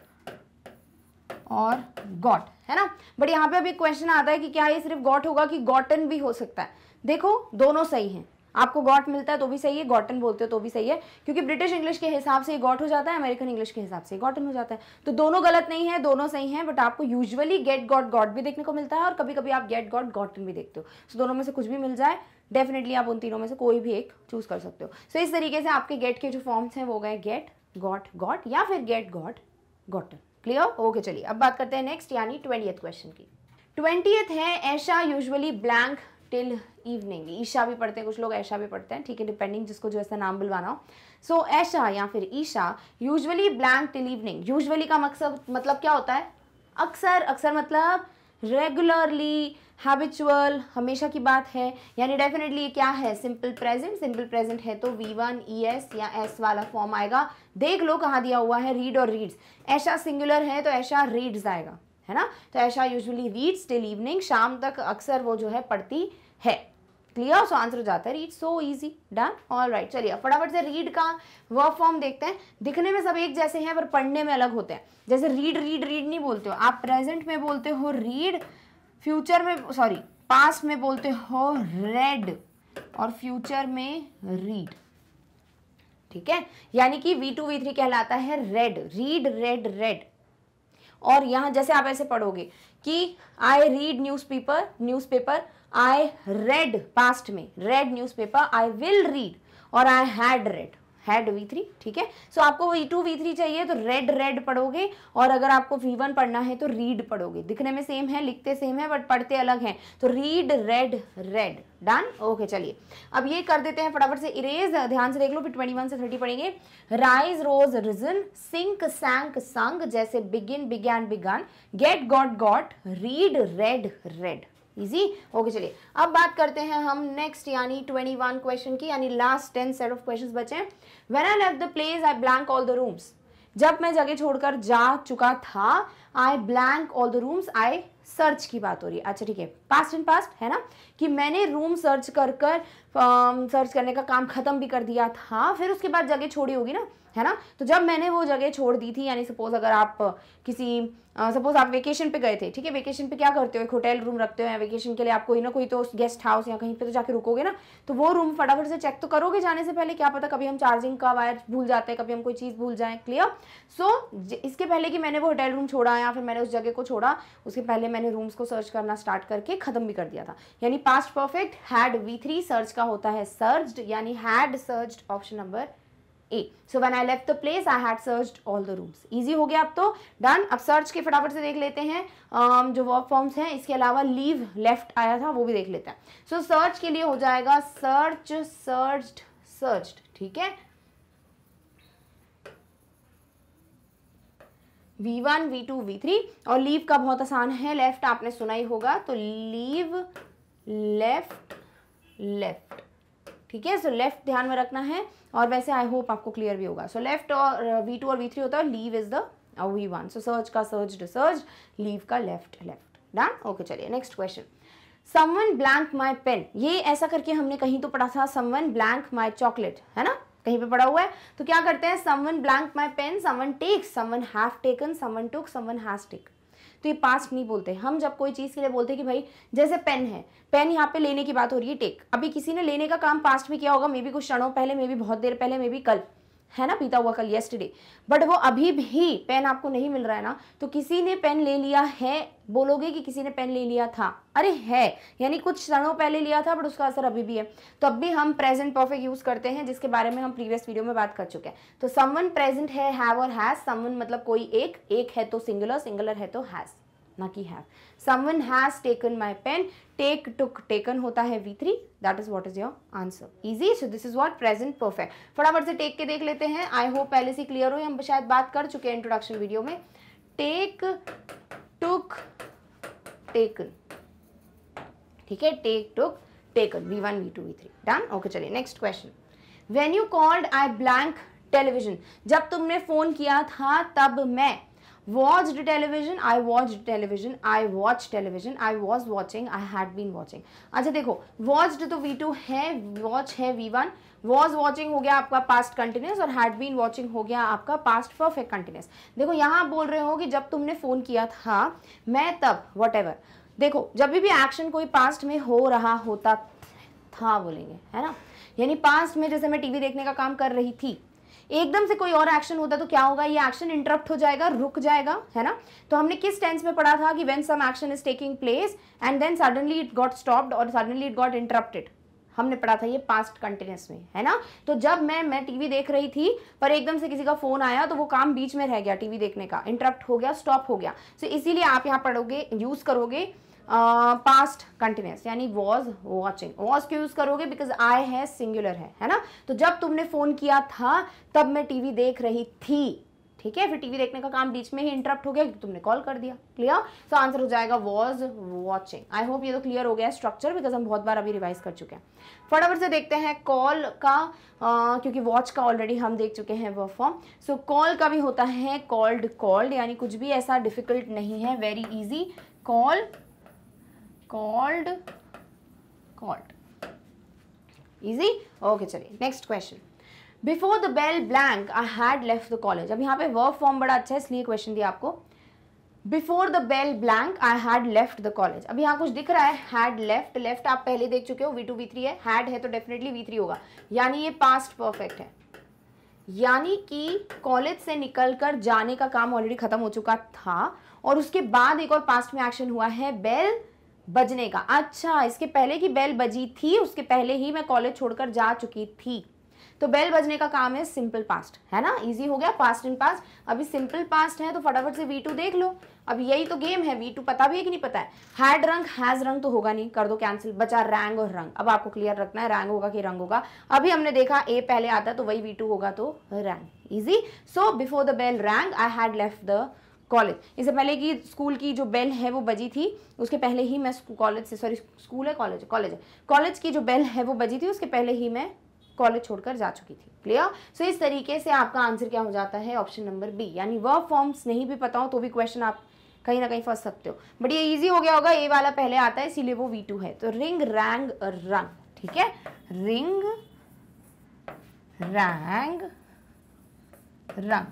और गॉट है ना बट यहाँ पे अभी क्वेश्चन आता है कि क्या ये सिर्फ गॉट होगा कि गॉटन भी हो सकता है देखो दोनों सही हैं आपको गॉट मिलता है तो भी सही है गॉटन बोलते हो तो भी सही है क्योंकि ब्रिटिश इंग्लिश के हिसाब से गॉट हो जाता है अमेरिकन इंग्लिश के हिसाब से गॉटन हो जाता है तो दोनों गलत नहीं है दोनों सही हैं बट आपको यूजुअली गेट गॉट गॉट भी देखने को मिलता है और कभी कभी आप गेट गॉट गॉटन भी देखते हो सो दोनों में से कुछ भी मिल जाए डेफिनेटली आप उन तीनों में से कोई भी एक चूज़ कर सकते हो सो so, इस तरीके से आपके गेट के जो फॉर्म्स हैं वो गए गेट गॉट गॉट या फिर get got gotten clear okay चलिए अब बात करते हैं नेक्स्ट यानी ट्वेंटी क्वेश्चन की ट्वेंटी है Aisha usually blank till evening Isha भी पढ़ते हैं कुछ लोग ऐशा भी पढ़ते हैं ठीक है डिपेंडिंग जिसको जो ऐसा नाम बुलवाना हो सो so, ऐशा या फिर Isha usually blank till evening usually का मकसद मतलब क्या होता है अक्सर अक्सर मतलब रेगुलरली हैबिचुअल हमेशा की बात है यानी डेफिनेटली ये क्या है सिंपल प्रेजेंट सिंपल प्रेजेंट है तो वी वन ई एस या एस वाला फॉर्म आएगा देख लो कहाँ दिया हुआ है रीड और रीड्स ऐशा सिंगुलर है तो ऐशा रीड्स आएगा है ना तो Aisha usually reads till evening शाम तक अक्सर वो जो है पढ़ती है क्लियर सो आंसर हो जाता है read so easy done all right चलिए फटाफट से रीड का वर्क फॉर्म देखते हैं दिखने में सब एक जैसे हैं पर पढ़ने में अलग होते हैं जैसे रीड रीड रीड नहीं बोलते हो आप प्रेजेंट में बोलते हो रीड फ्यूचर में सॉरी पास में बोलते हो रेड और फ्यूचर में रीड ठीक है यानी कि वी टू वी थ्री कहलाता है रेड रीड रेड रेड और यहां जैसे आप ऐसे पढ़ोगे कि I read newspaper newspaper I read past में read newspaper I will read और I had read had V three ठीक है सो so, आपको वी टू वी थ्री चाहिए तो रेड रेड पढ़ोगे और अगर आपको वी वन पढ़ना है तो रीड पढ़ोगे दिखने में सेम है लिखते सेम है बट पढ़ते अलग हैं तो read read read done okay चलिए अब ये कर देते हैं फटाफट से इरेज ध्यान से देख लो फिर ट्वेंटी वन से थर्टी पढ़ेंगे rise rose risen sink sank sung जैसे begin began begun get got got read read read easy okay चलिए अब बात करते हैं हम नेक्स्ट यानी ट्वेंटी वन क्वेश्चन की यानी last ten set of question बचे हैं when I leave the place I blank all the rooms जब मैं जगह छोड़कर जा चुका था I blank all the rooms I search की बात हो रही है अच्छा ठीक है पास्ट एंड पास्ट है ना कि मैंने रूम सर्च कर कर सर्च um, करने का काम ख़त्म भी कर दिया था फिर उसके बाद जगह छोड़ी होगी ना है ना तो जब मैंने वो जगह छोड़ दी थी यानी सपोज अगर आप किसी सपोज uh, आप वेकेशन पे गए थे ठीक है वेकेशन पे क्या करते हो एक होटल रूम रखते हो या वेकेशन के लिए आप कोई ना कोई तो गेस्ट हाउस या कहीं पे तो जाके रुकोगे ना तो वो रूम फटाफट से चेक तो करोगे जाने से पहले क्या पता कभी हम चार्जिंग का वायर भूल जाते हैं कभी हम कोई चीज़ भूल जाए क्लियर सो so, इसके पहले कि मैंने वो होटल रूम छोड़ा या फिर मैंने उस जगह को छोड़ा उसके पहले मैंने मैंने रूम्स को सर्च करना स्टार्ट करके ख़त्म भी कर दिया था यानी past perfect had V three search का होता है सर्च्ड यानी had searched option number A so when I left the place I had searched all the rooms easy हो गया अब तो डन अब सर्च के फटाफट से देख लेते हैं um, जो वर्क फॉर्म्स हैं इसके अलावा लीव लेफ्ट आया था वो भी देख लेते हैं सो so, सर्च के लिए हो जाएगा सर्च सर्च्ड सर्च्ड ठीक है V1, V2, V3 और लीव का बहुत आसान है लेफ्ट आपने सुना ही होगा तो लीव लेफ्ट लेफ्ट ठीक है सो लेफ्ट ध्यान में रखना है और वैसे आई होप आपको क्लियर भी होगा सो so, लेफ्ट और uh, V2 और V3 होता है leave is the V one so search का सर्च सर्च लीव का लेफ्ट लेफ्ट डन ओके चलिए next question someone blank my pen ये ऐसा करके हमने कहीं तो पढ़ा था समवन ब्लैंक माई चॉकलेट है ना कहीं पे पड़ा हुआ है तो क्या करते हैं someone blank my pen someone take someone have taken someone took someone has take तो ये पास्ट नहीं बोलते हम जब कोई चीज़ के लिए बोलते हैं कि भाई जैसे पेन है पेन यहाँ पे लेने की बात हो रही है टेक अभी किसी ने लेने का काम पास्ट में किया होगा मे बी कुछ क्षणों पहले मे बी बहुत देर पहले मे बी कल है ना पीता हुआ कल येस्टरडे बट वो अभी भी पेन आपको नहीं मिल रहा है ना तो किसी ने पेन ले लिया है बोलोगे कि किसी ने पेन ले लिया था अरे है यानी कुछ क्षणों पहले लिया था बट उसका असर अभी भी है तो अब भी हम प्रेजेंट परफेक्ट यूज करते हैं जिसके बारे में हम प्रीवियस वीडियो में बात कर चुके हैं तो समवन प्रेजेंट है हैव और हैज समवन मतलब कोई एक एक है तो सिंगुलर सिंगुलर है तो हैज़ ना कि have someone has taken my pen take took taken होता है V three that is what is your answer easy so this is what present perfect फटाफट से टेक के देख लेते हैं आई होप पहले से क्लियर हो हम शायद बात कर चुके हैं इंट्रोडक्शन वीडियो में टेक टुक टेकन ठीक है take took taken V one V two V three done okay चलिए next question when you called I blank television जब तुमने फ़ोन किया था तब मैं watched television i watched television i watched television i was watching i had been watching अच्छा देखो watched तो v2 है watch है v1 was watching हो गया आपका past continuous और had been watching हो गया आपका past perfect continuous देखो यहाँ बोल रहे हो कि जब तुमने फ़ोन किया था मैं तब whatever देखो जब भी एक्शन कोई पास्ट में हो रहा होता था बोलेंगे है ना यानी पास्ट में जैसे मैं टीवी देखने का काम कर रही थी एकदम से कोई और एक्शन होता तो क्या होगा ये एक्शन इंटरप्ट हो जाएगा रुक जाएगा है ना तो हमने किस टेंस में पढ़ा था कि when some action is taking place and then suddenly it got stopped और सडनली इट गॉट इंटरप्टेड हमने पढ़ा था ये पास्ट कंटिन्यूस में है ना तो जब मैं मैं टीवी देख रही थी पर एकदम से किसी का फोन आया तो वो काम बीच में रह गया टीवी देखने का इंटरप्ट हो गया स्टॉप हो गया सो so, इसीलिए आप यहाँ पढ़ोगे यूज़ करोगे पास्ट कंटिन्यूस यानी वॉज वॉचिंग वॉज क्यों यूज करोगे बिकॉज आई है सिंगुलर है है ना तो जब तुमने फोन किया था तब मैं टीवी देख रही थी ठीक है फिर टीवी देखने का काम बीच में ही इंटरप्ट हो गया तुमने कॉल कर दिया क्लियर सो आंसर हो जाएगा वॉज वॉचिंग आई होप ये तो क्लियर हो गया स्ट्रक्चर बिकॉज हम बहुत बार अभी रिवाइज कर चुके हैं फटाफट से देखते हैं कॉल का आ, क्योंकि वॉच का ऑलरेडी हम देख चुके हैं वह फॉर्म सो कॉल का भी होता है कॉल्ड कॉल्ड यानी कुछ भी ऐसा डिफिकल्ट नहीं है very easy call called called easy okay चलिए next question before the bell blank I had left the college अब यहाँ पे verb form बड़ा अच्छा है इसलिए question दिया आपको before the bell blank I had left the college अब यहाँ कुछ दिख रहा है हैड लेफ्ट लेफ्ट आप पहले देख चुके हो वी टू वी थ्री है हैड है तो डेफिनेटली वी थ्री होगा यानी ये पास्ट परफेक्ट है यानी कि कॉलेज से निकलकर जाने का काम ऑलरेडी खत्म हो चुका था और उसके बाद एक और पास्ट में एक्शन हुआ है बेल बजने का अच्छा इसके पहले की बेल बजी थी उसके पहले ही मैं कॉलेज छोड़कर जा चुकी थी तो बेल बजने का काम है सिंपल पास्ट है ना इजी हो गया पास्ट इन पास्ट अभी सिंपल पास्ट है तो फटाफट से वी टू देख लो अब यही तो गेम है वी टू पता भी है कि नहीं पता है हैड रंग हैज रंग तो होगा नहीं कर दो कैंसिल बचा रैंग और रंग अब आपको क्लियर रखना है रैंग होगा कि रंग होगा अभी हमने देखा ए पहले आता तो वही वी होगा तो rang easy so before the bell rang I had left the college इससे पहले कि स्कूल की जो बेल है वो बजी थी उसके पहले ही मैं कॉलेज से सॉरी स्कूल है कॉलेज कॉलेज है कॉलेज की जो बेल है वो बजी थी उसके पहले ही मैं कॉलेज छोड़कर जा चुकी थी क्लियर सो so, इस तरीके से आपका आंसर क्या हो जाता है ऑप्शन नंबर बी यानी वर्ब फॉर्म्स नहीं भी पता हो तो भी क्वेश्चन आप कहीं ना कहीं फंस सकते हो बट ये इजी हो गया होगा ए वाला पहले आता है इसीलिए वो वी टू है तो रिंग रैंग रंग ठीक है रिंग रैंग रंग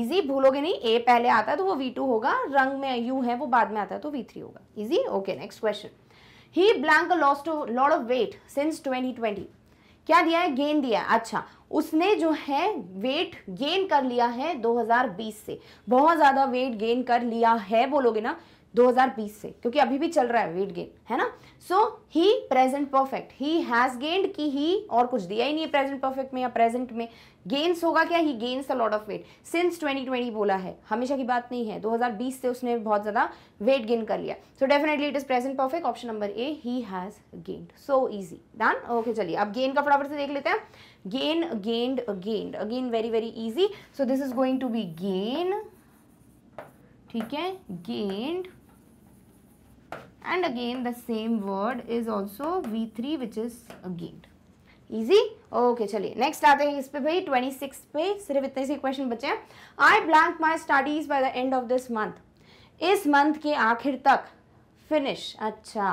इजी भूलोगे नहीं ए पहले आता है तो वो वी टू होगा रंग में यू है वो बाद में आता है तो वी थ्री होगा easy okay next question he blank lost lot of weight since twenty twenty क्या दिया है गेन दिया है अच्छा उसने जो है वेट गेन कर लिया है 2020 से बहुत ज़्यादा वेट गेन कर लिया है बोलोगे ना 2020 से क्योंकि अभी भी चल रहा है वेट गेन है ना so he present perfect he has gained कि ही और कुछ दिया ही नहीं है प्रेजेंट परफेक्ट में या प्रेजेंट में गेन्स होगा क्या he gains a lot of weight since 2020 बोला है हमेशा की बात नहीं है 2020 से उसने बहुत ज़्यादा वेट गेन कर लिया so definitely it is present perfect option number A he has gained so easy done okay चलिए अब गेन का फटाफट से देख लेते हैं gain gained gained again very very easy so this is going to be gain ठीक है gained and again the same word is also V3 which is a gate. Easy okay चलिए नेक्स्ट आते हैं इस पे भाई 26 पे सिर्फ इतने से क्वेश्चन बचे हैं I blank my studies by the end of this month इस मंथ के आखिर तक फिनिश अच्छा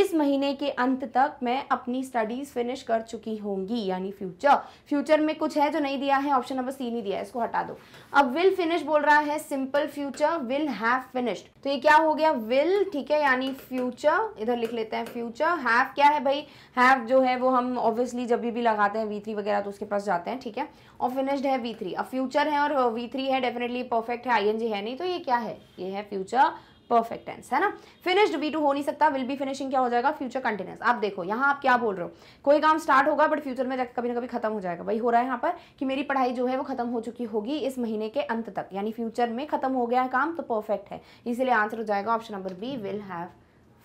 इस महीने के अंत तक मैं अपनी स्टडीज़ फिनिश कर चुकी होंगी यानी फ्यूचर फ्यूचर में कुछ है जो नहीं दिया है ऑप्शन नंबर सी नहीं दिया है इसको हटा दो अब विल फिनिश बोल रहा है simple future will have finished तो ये क्या हो गया विल ठीक है यानी फ्यूचर इधर लिख लेते हैं फ्यूचर हैव क्या है भाई हैव जो है वो हम ऑब्वियसली जब भी लगाते हैं वी वगैरह तो उसके पास जाते हैं ठीक है और फिनिश्ड है वी अब फ्यूचर है और वी है डेफिनेटली परफेक्ट है आई है नहीं तो ये क्या है ये है फ्यूचर परफेक्ट टेंस है ना फिनिश्ड वी टू हो नहीं सकता विल बी फिनिशिंग क्या हो जाएगा फ्यूचर कंटिन्यूस आप देखो यहाँ आप क्या बोल रहे हो कोई काम स्टार्ट होगा बट फ्यूचर में जाकर कभी ना कभी खत्म हो जाएगा भाई हो रहा है यहाँ पर कि मेरी पढ़ाई जो है वो खत्म हो चुकी होगी इस महीने के अंत तक यानी फ्यूचर में खत्म हो गया है काम तो परफेक्ट है इसीलिए आंसर हो जाएगा option number B will have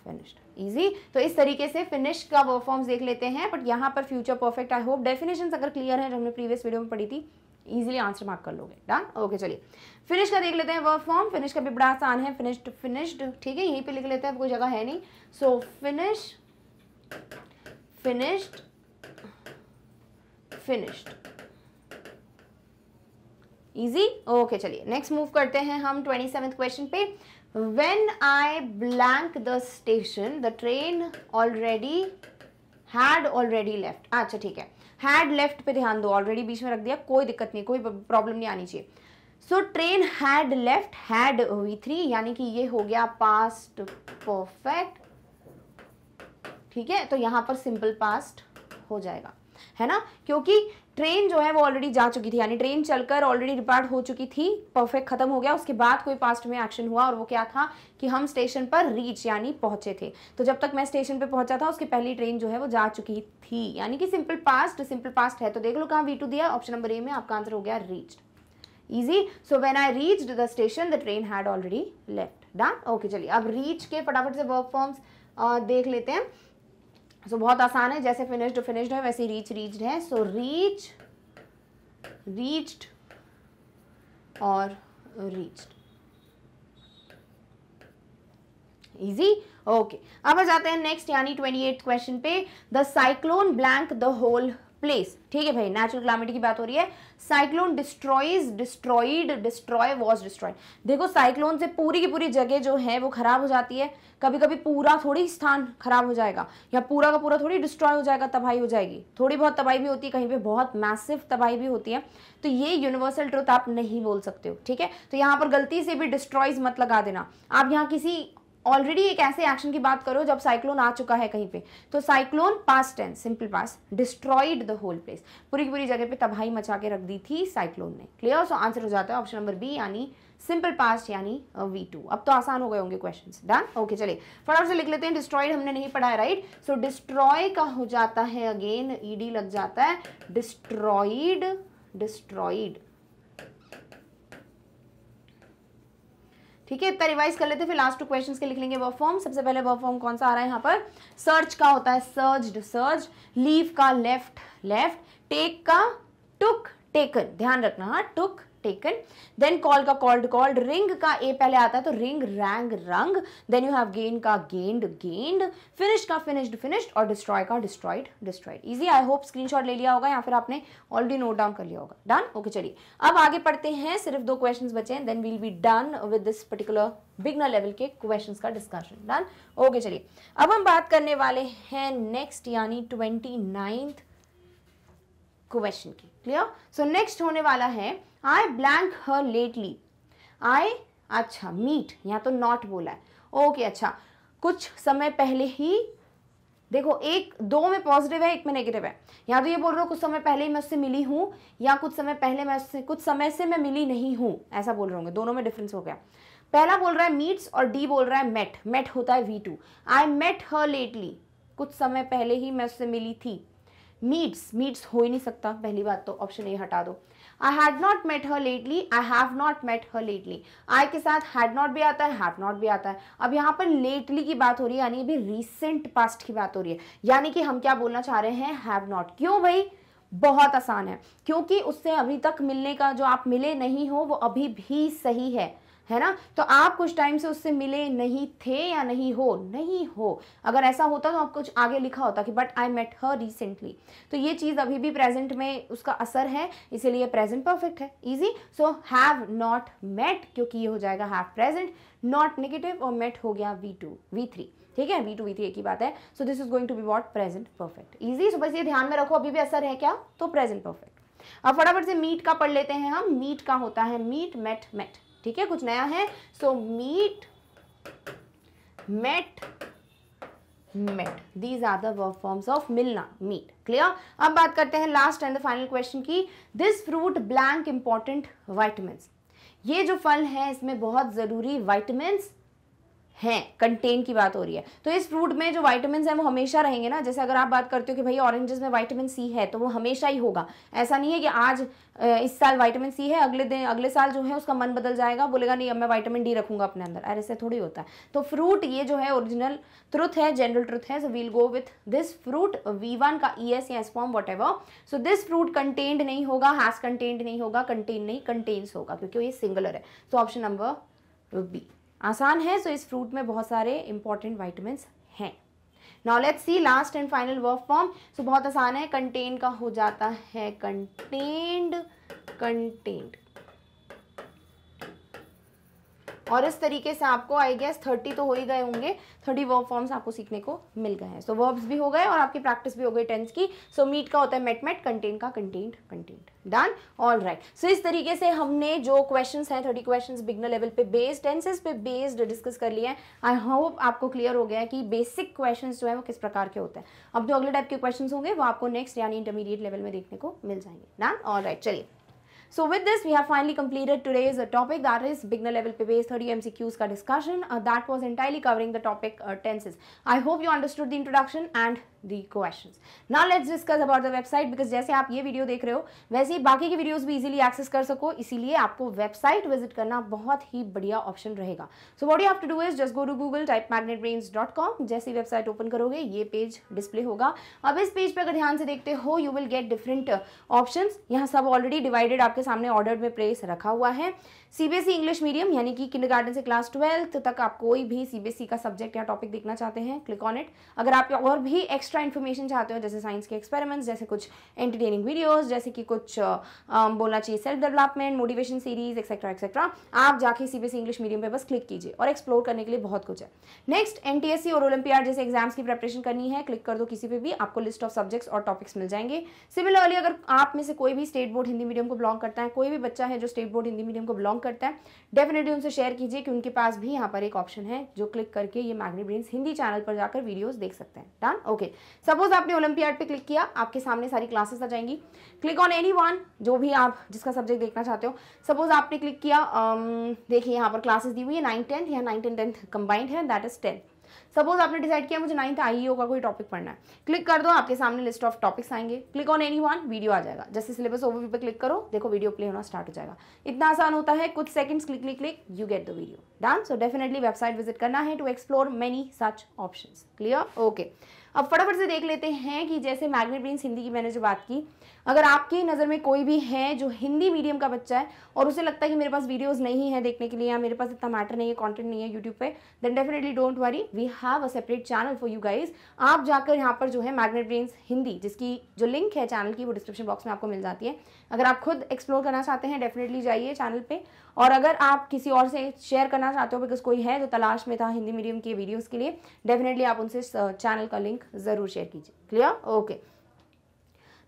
finished easy तो इस तरीके से फिनिश का वर्क फॉर्म्स देख लेते हैं बट यहाँ पर future perfect I hope definition अगर क्लियर है जो हमने प्रीवियस वीडियो में पढ़ी थी इजिली आंसर मार्क कर लोगे डन ओके चलिए फिनिश का देख लेते हैं वर्क फॉर्म फिनिश का भी बड़ा आसान है फिनिश्ड फिनिश्ड ठीक है यहीं पे लिख लेते हैं कोई जगह है नहीं so finish finished finished easy okay चलिए नेक्स्ट मूव करते हैं हम ट्वेंटी सेवन क्वेश्चन पे when I blank the station the train already had already left अच्छा ठीक है हैड लेफ्ट पे ध्यान दो ऑलरेडी बीच में रख दिया कोई दिक्कत नहीं कोई प्रॉब्लम नहीं आनी चाहिए so train had left had V three यानी कि ये हो गया पास्ट परफेक्ट ठीक है तो यहां पर सिंपल पास्ट हो जाएगा है ना क्योंकि ट्रेन जो है वो ऑलरेडी जा चुकी थी यानी ट्रेन चलकर ऑलरेडी रिपार्ट हो चुकी थी परफेक्ट खत्म हो गया उसके बाद कोई पास्ट में एक्शन हुआ और वो क्या था कि हम स्टेशन पर रीच यानी पहुंचे थे तो जब तक मैं स्टेशन पर पहुंचा था उसकी पहली ट्रेन जो है वो जा चुकी थी यानी कि सिंपल पास्ट सिंपल पास्ट है तो देख लो कहाँ वी टू दिया ऑप्शन नंबर ए में आपका आंसर हो गया reach easy so when I reach the station the train had already left done okay चलिए अब रीच के फटाफट से वर्क फॉर्म्स देख लेते हैं सो so, बहुत आसान है जैसे फिनिश्ड फिनिश्ड तो है वैसे रीच रीच्ड है सो रीच रीच्ड और रीच्ड इजी ओके okay. अब आ जाते हैं नेक्स्ट यानी ट्वेंटी एट क्वेश्चन पे the cyclone blank the whole place ठीक है भाई नेचुरल क्लामिटी की बात हो रही है cyclone destroys destroyed destroy was destroyed देखो साइक्लोन से पूरी की पूरी जगह जो है वो खराब हो जाती है कभी कभी पूरा थोड़ी स्थान खराब हो जाएगा या पूरा का पूरा थोड़ी डिस्ट्रॉय हो जाएगा तबाही हो जाएगी थोड़ी बहुत तबाही भी होती है कहीं पे बहुत मैसिव तबाही भी होती है तो ये यूनिवर्सल ट्रुथ आप नहीं बोल सकते हो ठीक है तो यहाँ पर गलती से भी डिस्ट्रॉयज मत लगा देना आप यहाँ किसी ऑलरेडी एक ऐसे एक्शन की बात करो जब साइक्लोन आ चुका है कहीं पे तो cyclone past tense simple past destroyed the whole place पूरी पूरी जगह पे तबाही मचा के रख दी थी साइक्लोन ने क्लियर सो आंसर हो जाता है ऑप्शन नंबर बी यानी सिंपल पास्ट यानी वी uh, टू अब तो आसान हो गए होंगे क्वेश्चन डन ओके चले फटाफट से लिख लेते हैं डिस्ट्रॉयड हमने नहीं पढ़ा है राइट सो डिस्ट्रॉय का हो जाता है अगेन ईडी e लग जाता है डिस्ट्रॉइड डिस्ट्रॉइड ठीक है इतना रिवाइज कर लेते फिर लास्ट टू क्वेश्चंस के लिख लेंगे वर्क फॉर्म सबसे पहले वर्क फॉर्म कौन सा आ रहा है यहाँ पर सर्च का होता है सर्च सर्च लीव का लेफ्ट लेफ्ट टेक का टुक टेकन ध्यान रखना हाँ टुक टेकन देन कॉल का कॉल्ड कॉल्ड रिंग का ए पहले आता है तो ring rang rung then you have gain का गेंड गेंड फिनिश्ड का फिनिश्ड फिनिश्ड और डिस्ट्रॉय का destroyed destroyed easy I hope screenshot ले लिया होगा या फिर आपने ऑलरेडी नोट डाउन कर लिया होगा डन ओके चलिए अब आगे पढ़ते हैं सिर्फ दो क्वेश्चन बचे हैं then will be done with this particular beginner level के क्वेश्चंस का डिस्कशन डन ओके चलिए अब हम बात करने वाले हैं नेक्स्ट यानी ट्वेंटी नाइन्थ क्वेश्चन की क्लियर सो नेक्स्ट होने वाला है आई ब्लैंक हर लेटली आई अच्छा मीट यहाँ तो नॉट बोला है ओके okay, अच्छा कुछ समय पहले ही देखो एक दो में पॉजिटिव है एक में नेगेटिव है या तो ये बोल रहा हूँ कुछ समय पहले ही मैं उससे मिली हूँ या कुछ समय पहले मैं उससे कुछ समय से मैं मिली नहीं हूँ ऐसा बोल रहा हूँ दोनों में डिफरेंस हो गया पहला बोल रहा है मीट्स और डी बोल रहा है मेट मेट होता है V two I met her lately कुछ समय पहले ही मैं उससे मिली थी मीट्स मीट्स हो ही नहीं सकता पहली बात तो ऑप्शन ए हटा दो I had not met her lately I have not met her lately I के साथ हैड नॉट भी आता है हैव नॉट भी आता है अब यहाँ पर लेटली की बात हो रही है यानी अभी रिसेंट पास्ट की बात हो रही है यानी कि हम क्या बोलना चाह रहे हैं हैव नॉट क्यों भाई बहुत आसान है क्योंकि उससे अभी तक मिलने का जो आप मिले नहीं हो वो अभी भी सही है है ना तो आप कुछ टाइम से उससे मिले नहीं थे या नहीं हो नहीं हो अगर ऐसा होता तो आप कुछ आगे लिखा होता कि but I met her recently तो ये चीज़ अभी भी प्रेजेंट में उसका असर है इसीलिए प्रेजेंट परफेक्ट है easy so have not met क्योंकि ये हो जाएगा हैव प्रेजेंट नॉट नेगेटिव और मेट हो गया वी टू वी थ्री ठीक है वी टू वी थ्री एक ही बात है so this is going to be what present perfect easy so बस ये ध्यान में रखो अभी भी असर है क्या तो प्रेजेंट परफेक्ट अब फटाफट से मीट का पढ़ लेते हैं हम मीट का होता है मीट मेट मेट ठीक है कुछ नया है so meet met met these are the forms of मिलना मीट क्लियर अब बात करते हैं last and the final question की this fruit blank important vitamin ये जो फल है इसमें बहुत ज़रूरी वाइटमिन हैं कंटेन की बात हो रही है तो इस फ्रूट में जो वाइटामिन हैं वो हमेशा रहेंगे ना जैसे अगर आप बात करते हो कि भाई ऑरेंजेस में वाइटामिन सी है तो वो हमेशा ही होगा ऐसा नहीं है कि आज इस साल वाइटामिन सी है अगले दिन अगले साल जो है उसका मन बदल जाएगा बोलेगा नहीं अब मैं वाइटामिन डी रखूंगा अपने अंदर अरे ऐसे थोड़ी होता है तो फ्रूट ये जो है ओरिजिनल ट्रुथ है जनरल ट्रुथ है so we'll go with this fruit V one का E S S form whatever so this fruit contained नहीं होगा हैज कंटेन्ड नहीं होगा कंटेन नहीं कंटेन्स होगा क्योंकि ये सिंगुलर है सो ऑप्शन नंबर बी आसान है सो इस फ्रूट में बहुत सारे इंपॉर्टेंट वाइटमिन हैं now let's see last and final verb form so बहुत आसान है कंटेंट का हो जाता है कंटेंड कंटेंट और इस तरीके से आपको आई गेस थर्टी तो हो ही गए होंगे थर्टी वर्ब फॉर्म्स आपको सीखने को मिल गए हैं सो वर्ब्स भी हो गए और आपकी प्रैक्टिस भी हो गई टेंथ की सो so, मीट का होता है मेट मेट कंटेंट का content content done all right so इस तरीके से हमने जो क्वेश्चन हैं थर्टी क्वेश्चन बिगनर लेवल पे बेस्ड टेंसेज पे बेस्ड डिस्कस कर लिए हैं आई होप आपको क्लियर हो गया है कि बेसिक क्वेश्चन जो है वो किस प्रकार के होते हैं अब जो अगले टाइप के क्वेश्चन होंगे वो आपको नेक्स्ट यानी इंटरमीडिएट लेवल में देखने को मिल जाएंगे डन ऑल राइट चलिए So with this, we have finally completed today's uh, topic that is beginner level PBS 30 MCQs ka discussion uh, that was entirely covering the topic uh, tenses. I hope you understood the introduction and the question now let's discuss about the website because जैसे आप ये video देख रहे हो वैसे ही बाकी की videos भी इजीली एक्सेस कर सको इसीलिए आपको वेबसाइट विजिट करना बहुत ही बढ़िया ऑप्शन रहेगा so what you have to do is just go to Google type magnet brains dot com जैसे वेबसाइट ओपन करोगे ये पेज डिस्प्ले होगा अब इस पेज पर अगर ध्यान से देखते हो you will get different option यहाँ सब ऑलरेडी डिवाइडेड आपके सामने ऑर्डर में प्लेस रखा हुआ है सीबीएसई इंग्लिश मीडियम यानी कि गार्डन से क्लास ट्वेल्थ तक आप कोई भी सीबीएसई e का सब्जेक्ट या टॉपिक देखना चाहते हैं क्लिक ऑन इट अगर आप और भी एक्स्ट्रा इन्फॉर्मेशन चाहते हो जैसे साइंस के एक्सपेरिमेंट्स जैसे कुछ एंटरटेनिंग वीडियोज जैसे कि कुछ uh, बोलना चाहिए self development motivation series etcetera etcetera आप जाके सीबीएसई इंग्लिश मीडियम पर बस क्लिक कीजिए और एक्सप्लोर करने के लिए बहुत कुछ है नेक्स्ट एनटीएससी और ओलंपियाड जैसे एग्जाम्स की प्रेपरेशन करनी है क्लिक कर दो किसी पर भी आपको लिस्ट ऑफ सब्जेक्ट्स और टॉपिक्स मिल जाएंगे सिमिलरली अगर आप में से कोई भी स्टेट बोर्ड हिंदी मीडियम को बिलोंग करता है कोई भी बच्चा है जो स्टेट बोर्ड हिंदी मीडियम को बिलोंग करता है डेफिनेटली उनसे शेयर कीजिए कि उनके पास भी यहाँ पर एक ऑप्शन है जो क्लिक करके ये मैग्नेट ब्रेन हिंदी चैनल पर जाकर वीडियोज देख सकते हैं डन ओके सपोज आपने ओलंपियाड पर क्लिक किया आपके सामने सारी क्लासेस आ जाएंगी क्लिक ऑन एनी जो भी आप जिसका सब्जेक्ट देखना चाहते हो सपोज आपने क्लिक किया देखिए यहाँ पर क्लासेस दी हुई है नाइन टेंथ या नाइन टेंथ टेंथ कंबाइंड है दैट इज टेंथ सपोज आपने डिसाइड किया मुझे नाइन्थ आई e का कोई टॉपिक पढ़ना है क्लिक कर दो आपके सामने लिस्ट ऑफ टॉपिक्स आएंगे click on any one video आ जाएगा जैसे सिलेबस ओवरव्यू पे क्लिक करो देखो वीडियो प्ले होना स्टार्ट हो जाएगा इतना आसान होता है कुछ seconds click click click you get the video done so definitely website visit करना है to explore many such option clear okay अब फटाफट से देख लेते हैं कि जैसे मैग्नेट ब्रीन हिंदी की मैंने जो बात की अगर आपकी नज़र में कोई भी है जो हिंदी मीडियम का बच्चा है और उसे लगता है कि मेरे पास वीडियोज़ नहीं है देखने के लिए या मेरे पास इतना मैटर नहीं है कॉन्टेंट नहीं है यूट्यूब पर then definitely don't worry we have a separate channel for you guys आप जाकर यहाँ पर जो है मैग्नेट ब्रेन हिंदी जिसकी जो लिंक है चैनल की वो डिस्क्रिप्शन बॉक्स में आपको मिल जाती है अगर आप खुद एक्सप्लोर करना चाहते हैं डेफिनेटली जाइए चैनल पर और अगर आप किसी और से शेयर करना चाहते हो बिकॉज कोई है जो तलाश में था हिंदी मीडियम के वीडियोज़ के लिए डेफिनेटली आप उनसे चैनल uh, का लिंक ज़रूर शेयर कीजिए clear okay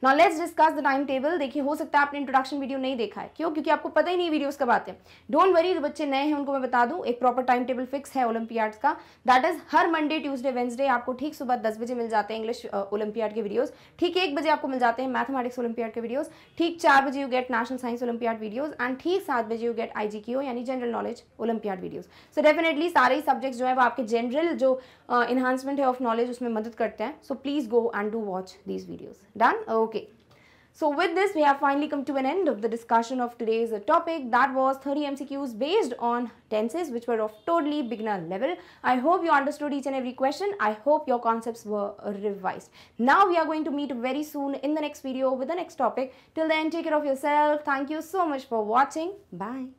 now let's discuss the time table देखिए हो सकता है आपने इंट्रोडक्शन वीडियो नहीं देखा है क्यों क्योंकि आपको पता ही नहीं वीडियोस कब आते हैं डोंट वरी जो बच्चे नए हैं उनको मैं बता दूं एक प्रॉपर टाइम टेबल फिक्स है ओलंपियाड का दैट इज हर मंडे ट्यूसडे वेंसडे आपको ठीक सुबह दस बजे मिल जाते हैं इंग्लिश ओलंपियाड के वीडियोज ठीक एक बजे आपको मिल जाते हैं मैथमेटिक्स ओलंपियाड के वीडियोज ठीक चार बजे you get national science olympiad videos and ठीक सात बजे यू गेट आई यानी general knowledge olympiad videos so definitely सारे ही जो है वो आपके जनरल जो इन्हांसमेंट है ऑफ नॉलेज उसमें मदद करते हैं so please go and do watch these videos done Okay. So with this, we have finally come to an end of the discussion of today's topic. That was 30 MCQs based on tenses which were of totally beginner level. I hope you understood each and every question. I hope your concepts were revised. Now we are going to meet very soon in the next video with the next topic. Till then, take care of yourself. Thank you so much for watching. Bye.